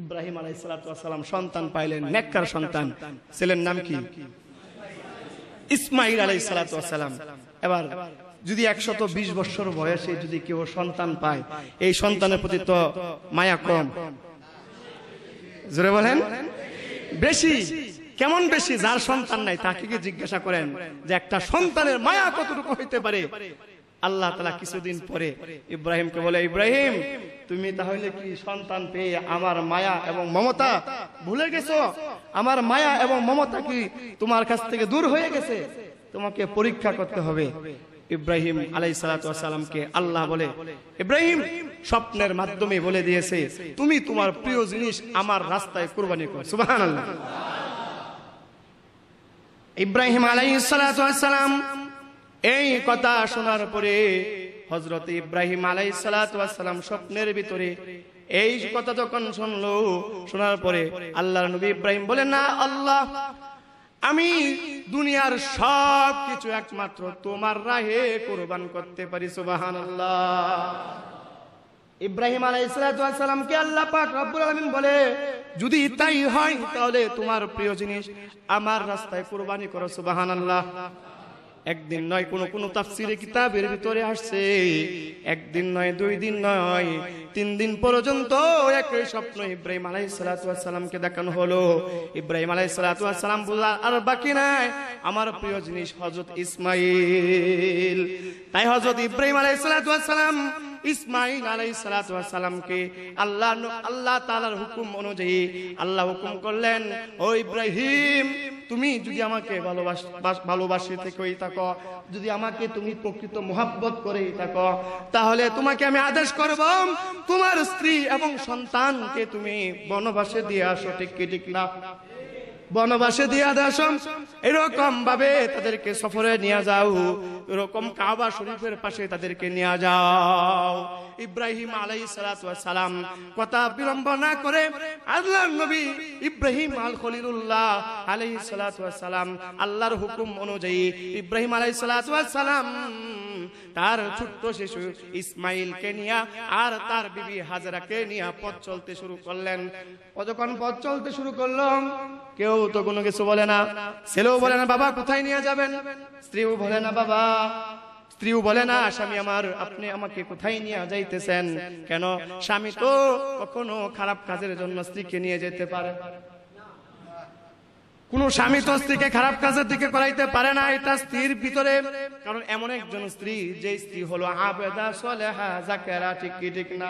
ইব্রাহিম আলাইসালাম সন্তান পাইলেন নেককার সন্তান ছেলের নাম কি ইসমাইল আলাইসালাম এবার যদি একশত বিশ বছর বয়সে যদি কেউ সন্তান পায় এই সন্তানের প্রতি তো মায়া কম জোরে বলেন বেশি কেমন বেশি যার সন্তান নাই তাকে কি জিজ্ঞাসা করেন যে একটা সন্তানের মায়া কতটুকু হইতে পারে আল্লাহ তালা কিছুদিন পরে ইব্রাহিমকে বলে ইব্রাহিম তুমি তাহলে কি সন্তান পেয়ে আমার মায়া এবং মমতা ভুলে গেছো আমার মায়া এবং মমতা কি তোমার কাছ থেকে দূর হয়ে গেছে তোমাকে পরীক্ষা করতে হবে ইব্রাহিম আলাই সালাতামকে আল্লাহ বলে ইব্রাহিম স্বপ্নের মাধ্যমে বলে দিয়েছে তুমি তোমার প্রিয় জিনিস আমার রাস্তায় কোরবানি কর সুবাহ ইব্রাহিম আলাই সালাতাম এই কথা শোনার পরে হজরত ইব্রাহিম আলাই সালাতাম স্বপ্নের ভিতরে এই কথা যখন শুনলো শোনার পরে আল্লাহ নবী ইব্রাহিম বলে না আল্লাহ আমি দুনিয়ার সব কিছু একমাত্র তোমার রাহে কোরবান করতে পারি সুবাহান ইব্রাহিম আলাইসালামকে আল্লাহ পাক রব্বুল আলমিন বলে যদি তাই হয় তাহলে তোমার প্রিয় জিনিস আমার রাস্তায় কোরবানি করো সুবাহান আল্লাহ একদিন নয় কোনো কোনো তাফসিরে কিতাবের ভিতরে আসছে একদিন নয় দুই দিন নয় তিন দিন পর্যন্ত একই স্বপ্ন ইব্রাহিম আলাই সালাতামকে দেখানো হলো ইব্রাহিম আলাই সালাতাম বোঝা আর বাকি নাই আমার প্রিয় জিনিস হজরত ইসমাইল তাই হজরত ইব্রাহিম আলাই সালাতাম ইসমাইল আলাই সালাতামকে আল্লাহ আল্লাহ তালার হুকুম অনুযায়ী আল্লাহ হুকুম করলেন ও ইব্রাহিম তুমি যদি আমাকে ভালোবাস ভালোবাসে থেকেই থাকো যদি আমাকে তুমি প্রকৃত মহাব্বত করেই থাকো তাহলে তোমাকে আমি আদেশ করব তোমার স্ত্রী এবং সন্তানকে তুমি বনবাসে দিয়ে আসো ঠিক কি ঠিক না বনবাসে দিয়া দাসম এরকম ভাবে তাদেরকে সফরে নিয়ে যাও এরকম কাবা শরীফের পাশে তাদেরকে নিয়ে যাও ইব্রাহিম আলাই সালাম কথা বিলম্ব না করে আল্লাহ নবী ইব্রাহিম আল খলিলুল্লাহ আলাই সালাম আল্লাহর হুকুম অনুযায়ী ইব্রাহিম আলাই সালাম তার ছোট্ট শিশু ইসমাইলকে নিয়ে আর তার বিবি হাজরাকে নিয়ে পথ চলতে শুরু করলেন ও যখন পথ চলতে শুরু করলাম কেউ তো কোনো কিছু বলে না ছেলেও বলে না বাবা কোথায় নিয়ে যাবেন স্ত্রীও বলে না বাবা স্ত্রীও বলে না স্বামী আমার আপনি আমাকে কোথায় নিয়ে যাইতেছেন কেন স্বামী তো কখনো খারাপ কাজের জন্য স্ত্রীকে নিয়ে যেতে পারে কোনো স্বামী তো স্ত্রীকে খারাপ কাজের দিকে করাইতে পারে না এটা স্ত্রীর ভিতরে কারণ এমন একজন স্ত্রী যে স্ত্রী হলো আবেদা সলেহা জাকেরা ঠিক কি ঠিক না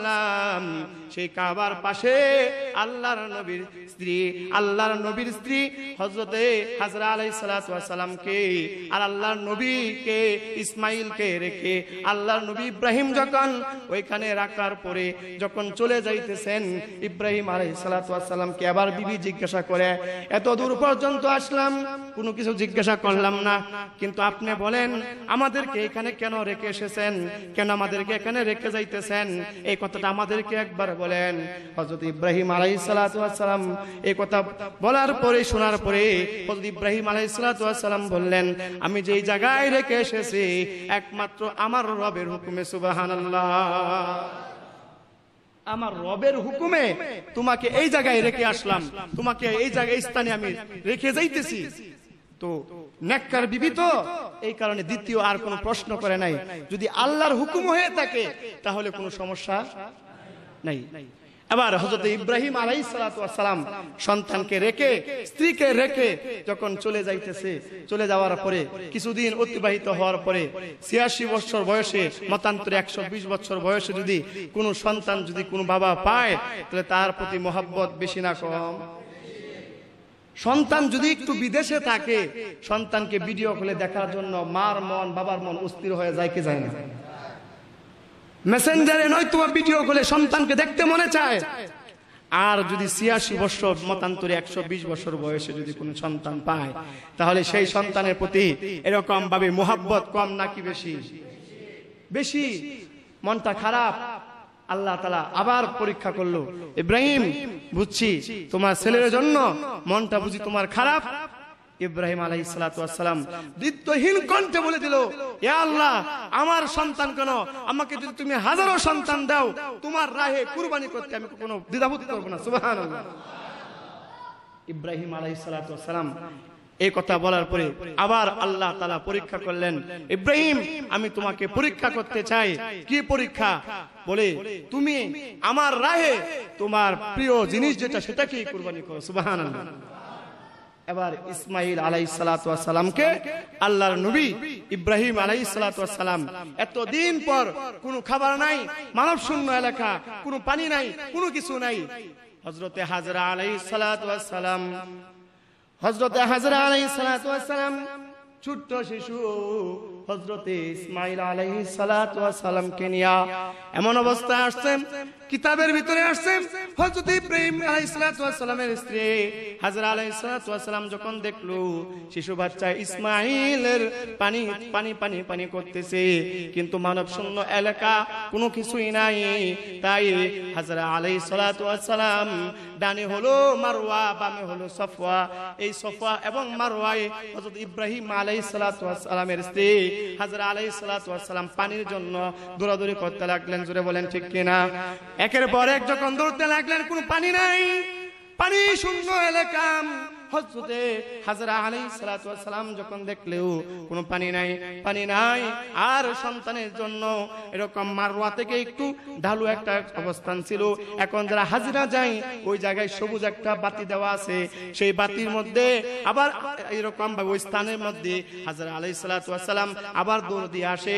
والسلام সেই কাবার পাশে আল্লাহর নবীর স্ত্রী আল্লাহর নবীর স্ত্রী হজরতে হাজরা আলাই সালাতামকে আর আল্লাহর নবীকে ইসমাইলকে রেখে আল্লাহর নবী ইব্রাহিম যখন ওইখানে রাখার পরে যখন চলে যাইতেছেন ইব্রাহিম আলাই সালাতামকে আবার বিবি জিজ্ঞাসা করে এত দূর পর্যন্ত আসলাম কোনো কিছু জিজ্ঞাসা করলাম না কিন্তু আপনি বলেন আমাদেরকে এখানে কেন রেখে এসেছেন কেন আমাদেরকে এখানে রেখে যাইতেছেন এই কথাটা আমাদেরকে একবার বলেন হজরত ইব্রাহিম আলাই সালাতাম এই কথা বলার পরে শোনার পরে হজরত ইব্রাহিম আলাই সালাতাম বললেন আমি যেই জায়গায় রেখে এসেছি একমাত্র আমার রবের হুকুমে সুবাহান আমার রবের হুকুমে তোমাকে এই জায়গায় রেখে আসলাম তোমাকে এই জায়গায় স্থানে আমি রেখে যাইতেছি তো নেককার বিবিত এই কারণে দ্বিতীয় আর কোনো প্রশ্ন করে নাই যদি আল্লাহর হুকুম হয়ে থাকে তাহলে কোনো সমস্যা নাই আবার হজরত ইব্রাহিম আলাই সালাম সন্তানকে রেখে স্ত্রীকে রেখে যখন চলে যাইতেছে চলে যাওয়ার পরে কিছুদিন অতিবাহিত হওয়ার পরে ছিয়াশি বছর বয়সে মতান্তরে একশো বছর বয়সে যদি কোনো সন্তান যদি কোনো বাবা পায় তাহলে তার প্রতি মহাব্বত বেশি না কম সন্তান যদি একটু বিদেশে থাকে সন্তানকে ভিডিও খুলে দেখার জন্য মার মন বাবার মন অস্থির হয়ে যায় কে যায় না মেসেঞ্জারে নয় তোমার ভিডিও কলে সন্তানকে দেখতে মনে চায় আর যদি ছিয়াশি বছর মতান্তরে একশো বিশ বছর বয়সে যদি কোনো সন্তান পায় তাহলে সেই সন্তানের প্রতি এরকম ভাবে মোহাব্বত কম নাকি বেশি বেশি মনটা খারাপ আল্লাহ তালা আবার পরীক্ষা করলো ইব্রাহিম বুঝছি তোমার ছেলের জন্য মনটা বুঝি তোমার খারাপ ইব্রাহিম আলহ সালাতাম দ্বিত্বহীন কণ্ঠে বলে দিল এ আল্লাহ আমার সন্তান কেন আমাকে যদি তুমি হাজারো সন্তান দাও তোমার রাহে কুরবানি করতে আমি কোনো দ্বিধাবোধ করবো না সুবাহ ইব্রাহিম আলহ সালাতাম এই কথা বলার পরে আবার আল্লাহ তালা পরীক্ষা করলেন ইব্রাহিম আমি তোমাকে পরীক্ষা করতে চাই কি পরীক্ষা বলে তুমি আমার রাহে তোমার প্রিয় জিনিস যেটা সেটাকেই কোরবানি করো সুবাহ এবার ইসমাইল আলাই সালাতামকে আল্লাহর নবী ইব্রাহিম আলাই সালাতাম এতদিন পর কোন খাবার নাই মানব শূন্য এলাকা কোনো পানি নাই কোনো কিছু নাই হজরতে হাজরা আলাই সালাতাম হজরতে হাজরা আলাই সালাতাম ছোট্ট শিশু হজরতে ইসমাইল আলহি সালাতামকে নিয়া এমন অবস্থায় আসছেন কিতাবের ভিতরে আসছেন হজরত ইব্রাহিম আলাইহিসসালামের স্ত্রী হাজরা আলাইহিসসালাম যখন দেখলো শিশু বাচ্চা ইসমাইলের পানি পানি পানি পানি করতেছে কিন্তু মানব শূন্য এলাকা কোনো কিছুই নাই তাই হাজরা আলাইহিসসালাম ডানে হলো মারওয়া বামে হলো সফওয়া এই সফওয়া এবং মারওয়ায় হযরত ইব্রাহিম আলাইহিসসালামের স্ত্রী হাজরা আলাই সালাম পানির জন্য দৌড়াদৌড়ি করতে লাগলেন জুড়ে বলেন ঠিক কিনা একের পর এক যখন দৌড়তে লাগলেন কোনো পানি নাই পানি শূন্য এলাকা হজরতে হাজরা আলী সালাম যখন দেখলেও কোনো পানি নাই পানি নাই আর সন্তানের জন্য এরকম থেকে একটু ঢালু একটা অবস্থান ছিল এখন যারা যায় ওই জায়গায় সবুজ একটা বাতি দেওয়া আছে সেই বাতির মধ্যে আবার এরকম ওই স্থানের মধ্যে হাজরা সালাম আবার দৌড় দিয়ে আসে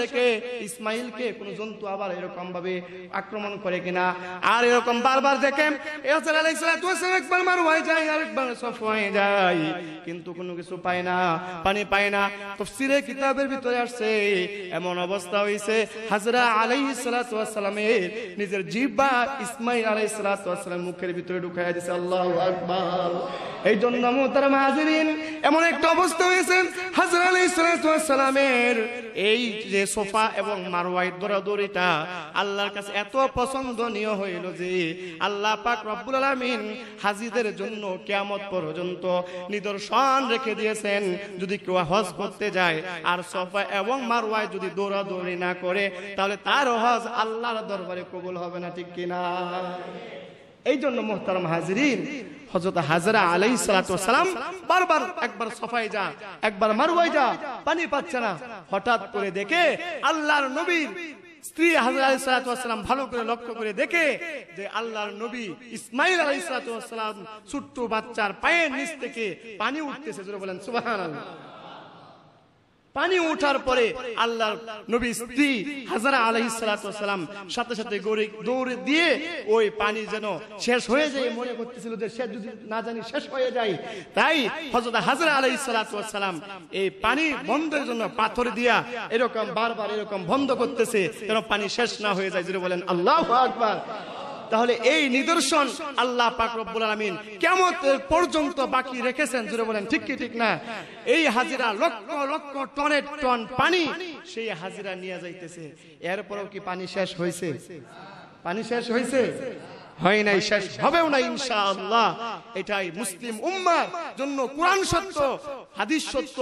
দেখে ইসমাইলকে কোনো জন্তু আবার এরকম ভাবে আক্রমণ করে কিনা আর এরকম বারবার দেখে হাজরা আলী সালাম একবার যায় আরেকবার সব হয়ে যায় কিন্তু কোনো কিছু না পানি না কিতাবের ভিতরে আসছে এমন অবস্থা হয়েছে নিজের জিব্বা ইসমাইল আলাই সালাতাম মুখের ভিতরে ঢুকাই দিছে আল্লাহ আকবর এই জন্য মোহতারা মাহাজিরিন এমন একটা অবস্থা হয়েছে হাজরা আলাই সালাতামের এই যে সোফা এবং মারোয়াই দৌড়াদৌড়িটা আল্লাহর কাছে এত পছন্দনীয় হইল যে আল্লাহ পাক রব্বুল আলমিন হাজিদের জন্য কেয়ামত পর্যন্ত নিদর্শন রেখে দিয়েছেন যদি কেউ হজ করতে যায় আর সোফা এবং মারোয়াই যদি দৌড়াদৌড়ি না করে তাহলে তার হজ আল্লাহর দরবারে কবুল হবে না ঠিক কিনা এই জন্য মোহতারাম হাজরিন হজরত হাজরা আলাই সালাম বারবার একবার সফাই যা একবার মারুয়াই যা পানি পাচ্ছে না হঠাৎ করে দেখে আল্লাহর নবীর স্ত্রী হাজরা আলাই সালাম ভালো করে লক্ষ্য করে দেখে যে আল্লাহর নবী ইসমাইল আলাই সালাম ছোট্ট বাচ্চার পায়ের নিচ থেকে পানি উঠতেছে বলেন সুবাহ পানি উঠার পরে আল্লাহর নবী স্ত্রী হাজারা আলহি সালাম সাথে সাথে গড়ে দৌড়ে দিয়ে ওই পানি যেন শেষ হয়ে যায় মনে করতেছিল যে সে যদি না জানি শেষ হয়ে যায় তাই হজরত হাজারা আলহি সালাম এই পানি বন্ধের জন্য পাথর দিয়া এরকম বারবার এরকম বন্ধ করতেছে যেন পানি শেষ না হয়ে যায় যেটা বলেন আল্লাহ আকবার তাহলে এই নিদর্শন আল্লাহ পাক রব্বুল কেমন পর্যন্ত বাকি রেখেছেন জুড়ে বলেন ঠিক কি ঠিক না এই হাজিরা লক্ষ লক্ষ টনের টন পানি সেই হাজিরা নিয়ে যাইতেছে এরপরেও কি পানি শেষ হয়েছে পানি শেষ হয়েছে হয় নাই শেষ হবেও না ইনশাআল্লাহ এটাই মুসলিম উম্মার জন্য কোরআন সত্য হাদিস সত্য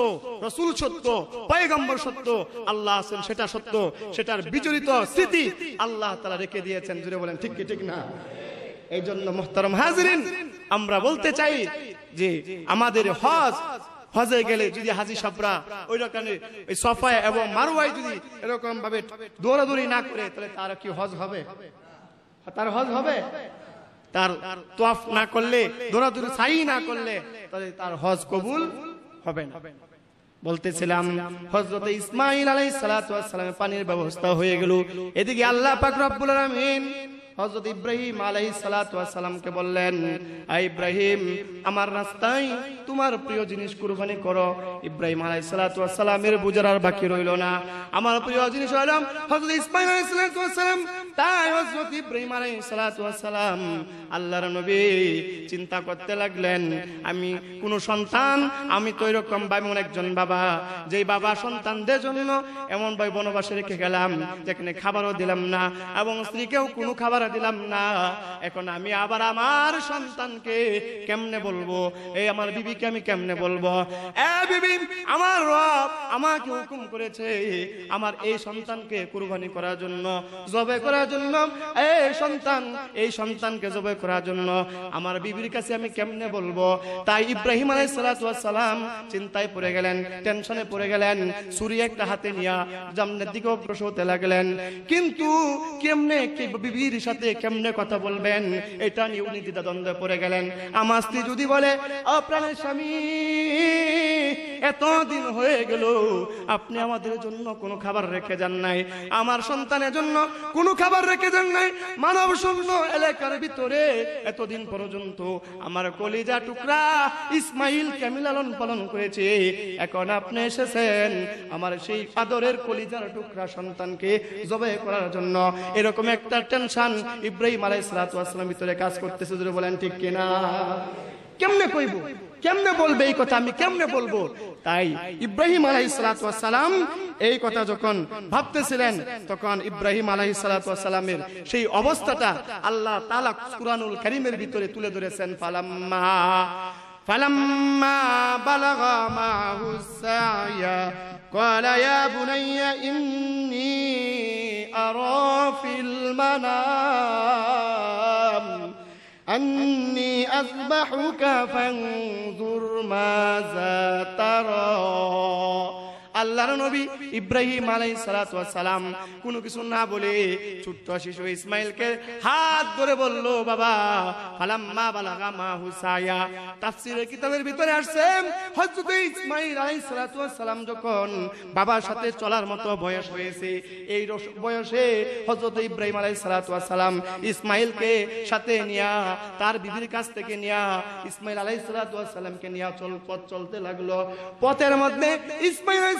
রসুল সত্য পয়গম্বর সত্য আল্লাহ আছেন সেটা সত্য সেটার বিচরিত স্মৃতি আল্লাহ তারা রেখে দিয়েছেন জুড়ে বলেন ঠিক কি ঠিক না এই জন্য মোহতারম হাজরিন আমরা বলতে চাই যে আমাদের হজ হজে গেলে যদি হাজি সাবরা ওই রকম সফায় এবং মারুয়ায় যদি এরকম ভাবে দৌড়াদৌড়ি না করে তাহলে তার কি হজ হবে তার হজ হবে তার তোয়াফ না করলে দৌড়াদৌড়ি সাই না করলে তাহলে তার হজ কবুল হবে না বলতেছিলাম হজরত ইসমাইল আলাই সালাতামের পানির ব্যবস্থা হয়ে গেল এদিকে আল্লাহ পাক রব্বুল আলামিন হজরত ইব্রাহিম আলাই সালাতামকে বললেন ইব্রাহিম আমার রাস্তায় তোমার প্রিয় জিনিস কুরবানি করো ইব্রাহিম আলাই সালাতামের বুঝার আর বাকি রইল না আমার প্রিয় জিনিস হলাম হজরত ইসমাইল আলাই সালাম তাই হজরত ইব্রাহিম আলাইহিস সালাতু আলাইসালাম আল্লাহর নবী চিন্তা করতে লাগলেন আমি কোন সন্তান আমি তো এরকম বাইমন একজন বাবা যেই বাবা সন্তানদের জন্য এমন ভাই বনবাসে রেখে গেলাম যেখানে খাবারও দিলাম না এবং স্ত্রীকেও কোনো খাবার দিলাম না এখন আমি আবার আমার সন্তানকে কেমনে বলবো এই আমার বিবিকে আমি কেমনে বলবো এ বিবি আমার রব আমাকে হুকুম করেছে আমার এই সন্তানকে কুরবানি করার জন্য জবে করার করার জন্য এই সন্তান এই সন্তানকে জবাই করার জন্য আমার বিবির কাছে আমি কেমনে বলবো তাই ইব্রাহিম আলাই সালাম চিন্তায় পড়ে গেলেন টেনশনে পড়ে গেলেন ছুরি একটা হাতে নিয়া জামনের দিকে অগ্রসর হতে লাগলেন কিন্তু কেমনে বিবির সাথে কেমনে কথা বলবেন এটা নিয়ে উনি দ্বিতা দ্বন্দ্বে পড়ে গেলেন আমার স্ত্রী যদি বলে অপ্রাণের স্বামী এতদিন হয়ে গেল আপনি আমাদের জন্য কোনো খাবার রেখে যান নাই আমার সন্তানের জন্য কোনো খাবার রেখে যান নাই মানব শূন্য এলাকার ভিতরে এতদিন পর্যন্ত আমার কলিজা টুকরা ইসমাইল কেমি পালন করেছে এখন আপনি এসেছেন আমার সেই আদরের কলিজার টুকরা সন্তানকে জবে করার জন্য এরকম একটা টেনশন ইব্রাহিম আলাই সালাতাম ভিতরে কাজ করতেছে বলেন ঠিক কিনা কেমনে কইব কেমনে বলবে এই কথা আমি কেমনে বলবো তাই ইব্রাহিম আলাই সালাম এই কথা যখন ভাবতেছিলেন তখন ইব্রাহিম আলাই সালাতামের সেই অবস্থাটা আল্লাহ তালা কুরানুল করিমের ভিতরে তুলে ধরেছেন ফালাম্মা فلما أني أذبحك فانظر ماذا ترى আল্লাহর নবী ইব্রাহিম আলাই সালাম কোনো কিছু না বলে ছোট্ট শিশু ইসমাইলকে হাত ধরে বললো বাবা ফালাম্মা বালাগা মা হুসায়া তাফসিরের কিতাবের ভিতরে আসছে হযরত ইসমাইল আলাই সালাম যখন বাবার সাথে চলার মতো বয়স হয়েছে এই বয়সে হযরত ইব্রাহিম আলাই সালাম ইসমাইলকে সাথে নিয়া তার বিবির কাছ থেকে নিয়া ইসমাইল আলাই সালামকে নিয়া চল পথ চলতে লাগলো পথের মধ্যে ইসমাইল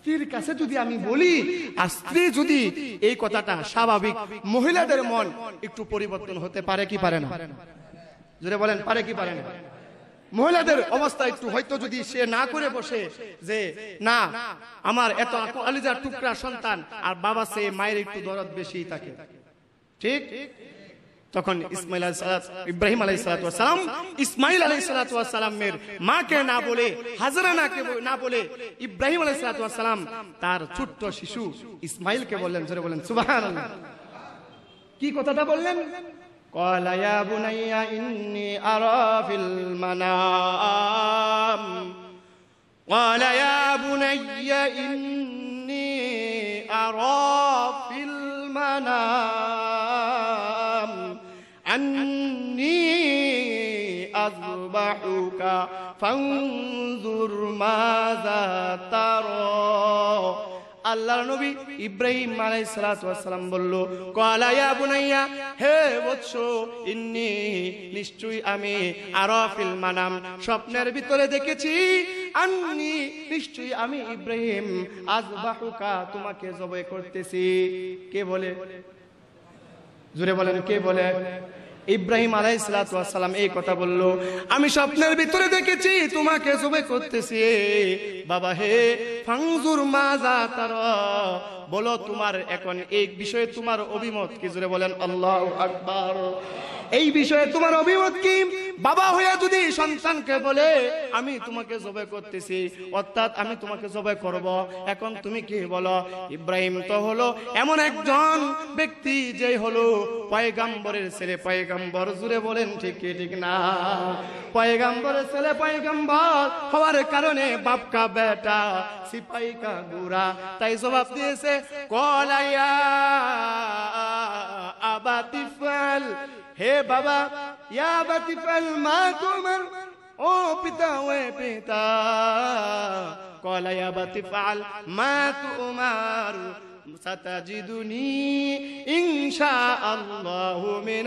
স্ত্রীর কাছে যদি আমি বলি আর স্ত্রী যদি এই কথাটা স্বাভাবিক মহিলাদের মন একটু পরিবর্তন হতে পারে কি পারে না জোরে বলেন পারে কি পারে না মহিলাদের অবস্থা একটু হয়তো যদি সে না করে বসে যে না আমার এত আলিজার টুকরা সন্তান আর বাবা সে মায়ের একটু দরদ বেশি থাকে ঠিক তখন ইসমাইল ইব্রাহিম আলাই সালাম ইসমাইল আলাই সালামের মাকে না বলে হাজারা না না বলে ইব্রাহিম আলাই সালাম তার ছোট্ট শিশু ইসমাইল কে বললেন ধরে বললেন সুবাহ কি কথাটা বললেন قال يا بني إني أرى في المنام قال يا بني أني أذبحك فانظر ماذا ترى আল্লাহর নবী ইব্রাহিম আলাই সালাতাম বলল কলাইয়া বুনাইয়া হে বৎস ইন্নি নিশ্চয়ই আমি ফিল মানাম স্বপ্নের ভিতরে দেখেছি আমি নিশ্চয়ই আমি ইব্রাহিম আজ বাহুকা তোমাকে জবাই করতেছি কে বলে জুড়ে বলেন কে বলে ইব্রাহিম আলাই সালাম এই কথা বললো আমি স্বপ্নের ভিতরে দেখেছি তোমাকে সবে করতেছি বাবা হে ফাংজুর মাজা তার বলো তোমার এখন এই বিষয়ে তোমার অভিমত কি জুড়ে বলেন আল্লাহ আকবার এই বিষয়ে তোমার অভিমত কি বাবা হয়ে যদি সন্তানকে বলে আমি তোমাকে জবে করতেছি অর্থাৎ আমি তোমাকে জবে করব এখন তুমি কি বলো ইব্রাহিম তো হলো এমন একজন ব্যক্তি যে হলো পয়গাম্বরের ছেলে পয়গাম্বর জুড়ে বলেন ঠিক ঠিক না পয়গাম্বরের ছেলে পয়গাম্বর হওয়ার কারণে বাপকা বেটা সিপাহী কা গুড়া তাই জবাব দিয়েছে কলাইয়া আবাতিফাল হে বাবা ইয়াবতি বাতিফাল মা তোমার ও পিতা ও পিতা কলা ইয়া বাতিফাল মা তোমার ستجدني إن شاء الله من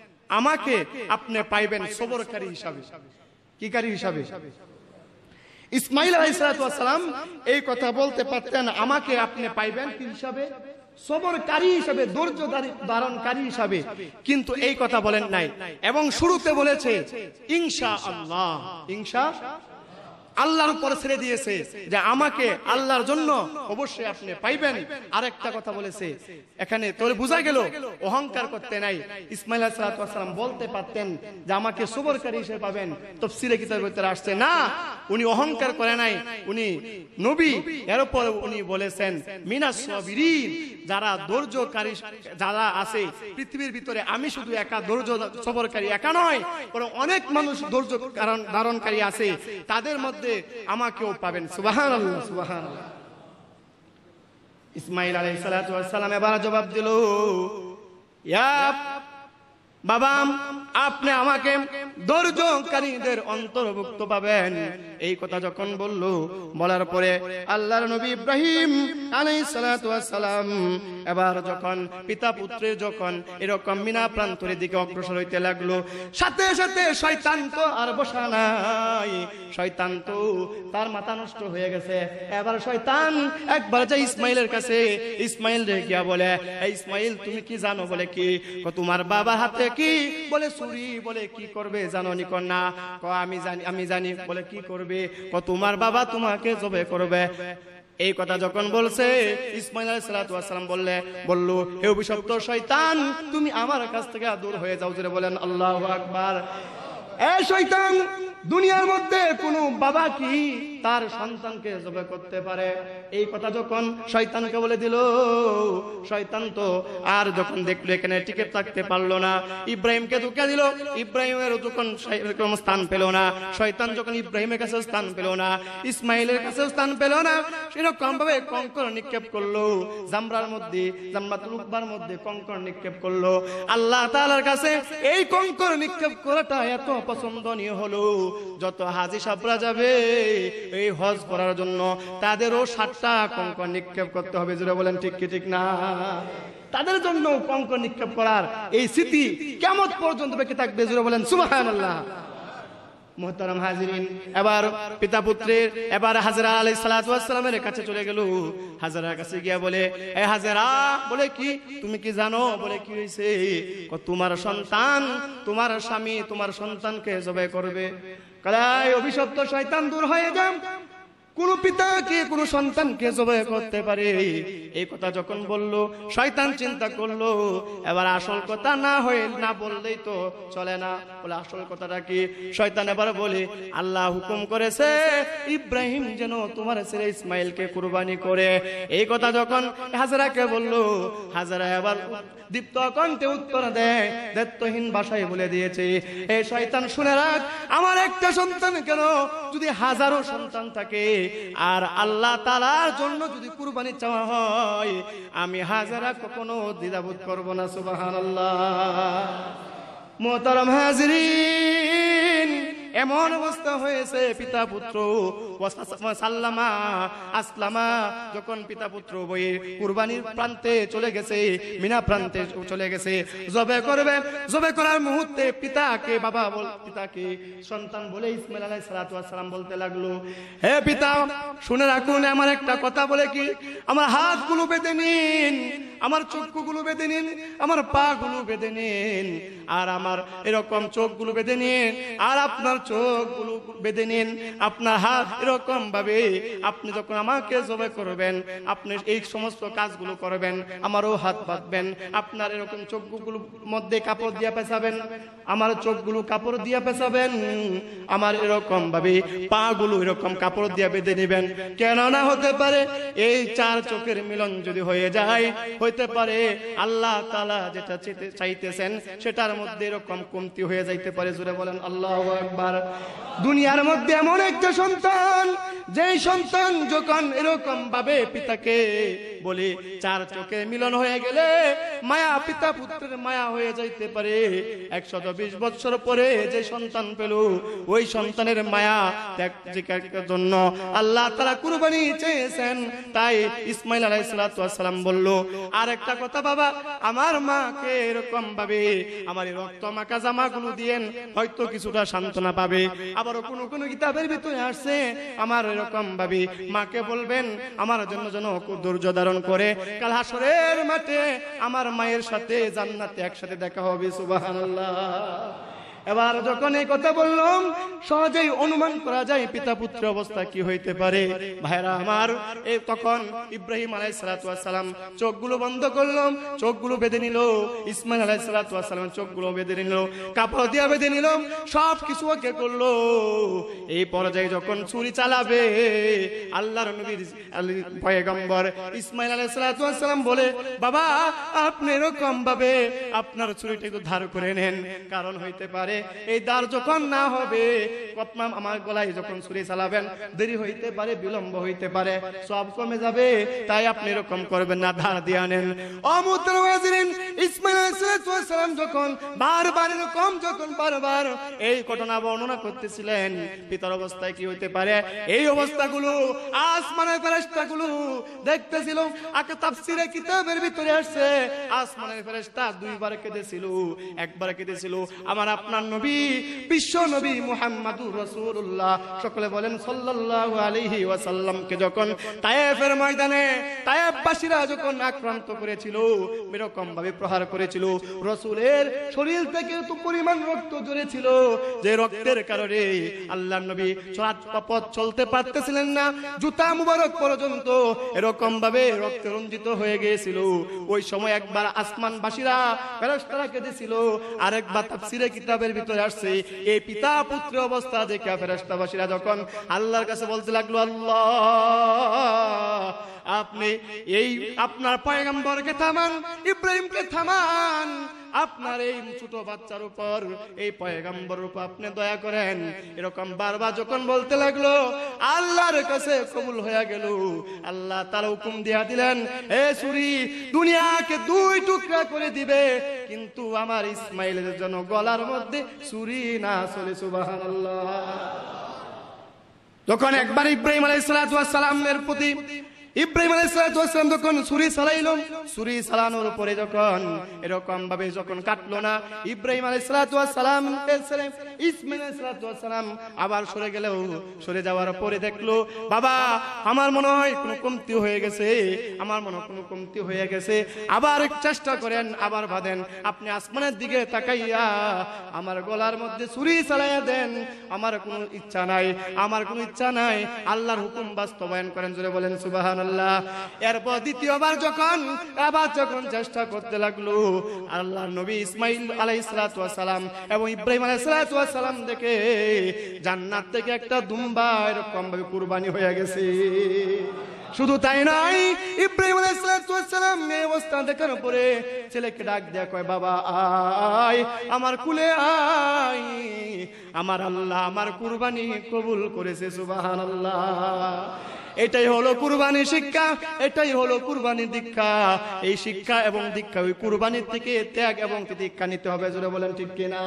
আমাকে আপনি পাইবেন সবরকারী হিসাবে কি কিকারী হিসাবে ইসমাইল আলাইসালাম এই কথা বলতে পারতেন আমাকে আপনি পাইবেন কি হিসাবে সবরকারী হিসাবে ধৈর্য ধারণকারী হিসাবে কিন্তু এই কথা বলেন নাই এবং শুরুতে বলেছে ইনশা আল্লাহ ইনশা আল্লাহর উপর ছেড়ে দিয়েছে যে আমাকে আল্লাহর জন্য অবশ্যই আপনি পাইবেন আর একটা কথা বলেছে এখানে তোর বোঝা গেল অহংকার করতে নাই ইসমাইল সালাম বলতে পারতেন যে আমাকে সুবরকারী হিসেবে পাবেন তফসিরে কিতাবের ভিতরে আসছে না উনি অহংকার করে নাই উনি নবী এর উপর উনি বলেছেন মিনা সবিরিন যারা ধৈর্যকারী যারা আছে পৃথিবীর ভিতরে আমি শুধু একা ধৈর্য সবরকারী একা নয় অনেক মানুষ ধৈর্য ধারণকারী আছে তাদের মধ্যে মধ্যে আমাকেও পাবেন সুবাহান আল্লাহ সুবাহান ইসমাইল আলাই সালাম এবার জবাব দিল বাবা আপনি আমাকে ধৈর্যকারীদের অন্তর্ভুক্ত পাবেন এই কথা যখন বলল বলার পরে আল্লাহর নবী ইব্রাহিম আলাইসালাম এবার যখন পিতা পুত্রে যখন এরকম মিনা প্রান্তরের দিকে অগ্রসর হইতে লাগলো সাথে সাথে শয়তান তো আর বসা নাই শয়তান তো তার মাথা নষ্ট হয়ে গেছে এবার শৈতান একবার যায় ইসমাইলের কাছে ইসমাইল রে গিয়া বলে ইসমাইল তুমি কি জানো বলে কি তোমার বাবা হাতে কি বলে সুরি বলে কি করবে জানো নি না আমি জানি আমি জানি বলে কি করবে করবে তোমার বাবা তোমাকে জবে করবে এই কথা যখন বলছে ইসমাইলাম বললে হে অভিশপ্ত তুমি আমার কাছ থেকে দূর হয়ে যাও জুড়ে বলেন আল্লাহ আকবার এ দুনিয়ার মধ্যে কোনো বাবা কি তার সন্তানকে জবে করতে পারে এই কথা যখন শয়তানকে বলে দিল শয়তান তো আর যখন দেখলো এখানে টিকে থাকতে পারলো না ইব্রাহিমকে ঢুকে দিল ইব্রাহিমের যখন স্থান পেল না শয়তান যখন ইব্রাহিমের কাছে স্থান পেল না ইসমাইলের কাছে স্থান পেল না সেরকম ভাবে কঙ্কর নিক্ষেপ করলো জামরার মধ্যে জাম্বাত লুকবার মধ্যে কঙ্কর নিক্ষেপ করলো আল্লাহ তালার কাছে এই কঙ্কর নিক্ষেপ করাটা এত পছন্দনীয় হলো যত হাজি সাবরা যাবে এই হজ করার জন্য তাদেরও ষাট পাঁচটা কঙ্ক নিক্ষেপ করতে হবে যেটা বলেন ঠিক কি ঠিক না তাদের জন্য কঙ্ক নিক্ষেপ করার এই স্মৃতি কেমন পর্যন্ত বেঁকে থাকবে যেটা বলেন সুবাহান মোহতারাম হাজিরিন এবার পিতা পুত্রের এবার হাজরা আলাই সালাতামের কাছে চলে গেল হাজারার কাছে গিয়া বলে এ হাজরা বলে কি তুমি কি জানো বলে কি হয়েছে তোমার সন্তান তোমার স্বামী তোমার সন্তানকে জবাই করবে কালায় অভিশপ্ত শয়তান দূর হয়ে যান কোন পিতাকে কোন সন্তানকে জবাই করতে পারে এই কথা যখন বলল শয়তান চিন্তা করলো এবার আসল কথা না হয়ে না বললেই তো চলে না বলে আসল কথাটা কি শয়তান এবার বলে আল্লাহ হুকুম করেছে ইব্রাহিম যেন তোমার ছেলে ইসমাইলকে কুরবানি করে এই কথা যখন হাজারাকে বলল হাজারা এবার দীপ্ত কণ্ঠে উত্তর দেয় দায়িত্বহীন ভাষায় বলে দিয়েছে এই শয়তান শুনে রাখ আমার একটা সন্তান কেন যদি হাজারো সন্তান থাকে আর আল্লাহ তালার জন্য যদি কুরবানি চাওয়া হয় আমি হাজারা কখনো দ্বিধাবোধ করব না সুবাহ আল্লাহ মোহতারাম হাজরি এমন অবস্থা হয়েছে পিতা পুত্র সাল্লামা আসলামা যখন পিতা পুত্র বই কুরবানির প্রান্তে চলে গেছে মিনা প্রান্তে চলে গেছে জবে করবে জবে করার মুহূর্তে পিতাকে বাবা বল পিতাকে সন্তান বলে ইসমাইল আলাই সালাম বলতে লাগলো হে পিতা শুনে রাখুন আমার একটা কথা বলে কি আমার হাত গুলো বেঁধে নিন আমার চক্ষু গুলো বেঁধে নিন আমার পা গুলো বেঁধে নিন আর আমার এরকম চোখ গুলো বেঁধে নিন আর আপনার চোখগুলো বেঁধে নিন আপনার হাত এরকম ভাবে আপনি যখন আমাকে জবে করবেন আপনি এই সমস্ত কাজগুলো করবেন আমারও হাত বাঁধবেন আপনার এরকম চোখগুলো মধ্যে কাপড় দিয়ে পেঁচাবেন আমার চোখগুলো কাপড় দিয়ে পেঁচাবেন আমার এরকম ভাবে পা গুলো এরকম কাপড় দিয়ে বেঁধে নেবেন হতে পারে এই চার চোখের মিলন যদি হয়ে যায় হইতে পারে আল্লাহ তালা যেটা চাইতেছেন সেটার মধ্যে এরকম কমতি হয়ে যাইতে পারে জুড়ে বলেন আল্লাহ একবার আমার দুনিয়ার মধ্যে এমন একটা সন্তান যে সন্তান যখন এরকম ভাবে পিতাকে বলে চার চোখে মিলন হয়ে গেলে মায়া পিতা পুত্রের মায়া হয়ে যাইতে পারে একশত বিশ বছর পরে যে সন্তান পেল ওই সন্তানের মায়া জন্য আল্লাহ তারা কুরবানি চেয়েছেন তাই ইসমাইল আলাই সালাম বলল আর একটা কথা বাবা আমার মাকে এরকম ভাবে আমার রক্ত মাকা জামাগুলো দিয়েন হয়তো কিছুটা সান্ত্বনা পাবে আবার কোনো কোনো কিতাবের ভিতরে আসছে আমার এরকম ভাবে মাকে বলবেন আমার জন্য যেন ধৈর্য ধারণ করে কাল হাসরের মাঠে আমার মায়ের সাথে জান্নাতে একসাথে দেখা হবে সুবাহ আল্লাহ এবার যখন এই কথা বললাম সহজেই অনুমান করা যায় পিতা পুত্র অবস্থা কি হইতে পারে ভাইরা আমার এই তখন ইব্রাহিম আলাই সালাতাম চোখগুলো বন্ধ করলাম চোখগুলো বেঁধে নিল ইসমাইল আলাই সালাতাম চোখগুলো বেঁধে নিল কাপড় দিয়া বেঁধে নিলাম সব কিছু ওকে করলো এই পর্যায়ে যখন ছুরি চালাবে আল্লাহ নবীর পয়গম্বর ইসমাইল আলাই সালাম বলে বাবা আপনি এরকম ভাবে আপনার ছুরিটা একটু ধার করে নেন কারণ হইতে পারে এই দ্বার যখন না হবে আমার গলায় যখন ছুরি চালাবেন দেরি হইতে পারে বিলম্ব হইতে পারে সব কমে যাবে তাই আপনি এরকম করবেন না ধার দিয়ে আনেন অমুদ্র হয়েছিলেন যখন বারবার এরকম যখন বারবার এই ঘটনা বর্ণনা করতেছিলেন পিতার অবস্থায় কি হইতে পারে এই অবস্থাগুলো আসমানের দেখতেছিল আকে তাফসিরে কিতাবের ভিতরে আসছে আসমানের ফেরেস্তা দুইবার কেঁদেছিল একবার কেঁদেছিল আমার আপনার নবী বিশ্ব নবী মুহাম্মাদুর রসুল্লাহ সকলে বলেন সাল্লাল্লাহু আলাইহি ওয়াসাল্লামকে যখন তায়েফের ময়দানে তায়েফবাসীরা যখন আক্রান্ত করেছিল এরকম ভাবে প্রহার করেছিল রসুলের শরীর থেকে তো পরিমাণ রক্ত জড়েছিল যে রক্তের কারণে আল্লাহ নবী পথ চলতে পারতেছিলেন না জুতা মুবারক পর্যন্ত এরকম ভাবে রক্ত রঞ্জিত হয়ে গিয়েছিল ওই সময় একবার আসমানবাসীরা ফেরেশতারা কেঁদেছিল আরেকবার তাফসিরে কিতাবের হাদিসের ভিতরে আসছে এই পিতা পুত্র অবস্থা দেখে ফেরেস্তাবাসীরা যখন আল্লাহর কাছে বলতে লাগলো আল্লাহ আপনি এই আপনার পয়গম্বরকে থামান ইব্রাহিমকে থামান আপনার এই ছোট বাচ্চার উপর এই পয়গাম্বর উপর আপনি দয়া করেন এরকম বারবার যখন বলতে লাগলো আল্লাহর কাছে কবুল হয়ে গেল আল্লাহ তার হুকুম দিয়া দিলেন এ সুরি দুনিয়াকে দুই টুকরা করে দিবে কিন্তু আমার ইসমাইলের জন্য গলার মধ্যে চুরি না চলে সুবাহ তখন একবার ইব্রাহিম আলাই সালামের প্রতি ইব্রাহিম আলাইসালাম যখন সুরি সুরি পরে যখন এরকম ভাবে যখন কাটলো না ইব্রাহিম আলাইসালাম ইসমাইল আবার সরে গেলেও সরে যাওয়ার পরে দেখলো বাবা আমার মনে হয় কোনো কমতি হয়ে গেছে আমার মনে কোনো কমতি হয়ে গেছে আবার চেষ্টা করেন আবার বাঁধেন আপনি আসমানের দিকে তাকাইয়া আমার গলার মধ্যে ছুরি চালাইয়া দেন আমার কোনো ইচ্ছা নাই আমার কোনো ইচ্ছা নাই আল্লাহর হুকুম বাস্তবায়ন করেন জোরে বলেন সুবাহান আল্লাহ এরপর দ্বিতীয়বার যখন আবার যখন চেষ্টা করতে লাগলো আল্লাহ নবী ইসমাইল আলাইসালাম এবং ইব্রাহিম আলাই সালাম দেখে জান্নাত থেকে একটা দুম্বা এরকম ভাবে কুরবানি হয়ে গেছে শুধু তাই নাই ইব্রাহিম আলাইসালাম এই পরে ছেলেকে ডাক দেয়া কয় বাবা আই আমার কুলে আই আমার আল্লাহ আমার কুরবানি কবুল করেছে সুবাহান আল্লাহ এটাই হলো কুরবানির শিক্ষা এটাই হলো কুরবানির দীক্ষা এই শিক্ষা এবং দীক্ষা ওই কুরবানির থেকে ত্যাগ এবং দীক্ষা নিতে হবে জোরে বলেন ঠিক কিনা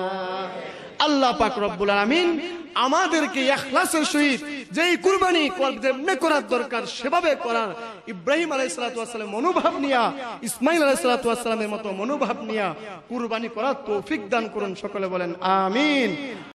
আল্লাহ পাক রব্বুল আলামিন আমাদেরকে ইখলাসের সহিত যেই কুরবানি যেমনে করার দরকার সেভাবে করার ইব্রাহিম আলাইসালাতাম মনোভাব নিয়া ইসমাইল আলাইসালাতামের মতো মনোভাব নিয়া কুরবানি করার তৌফিক দান করুন সকলে বলেন আমিন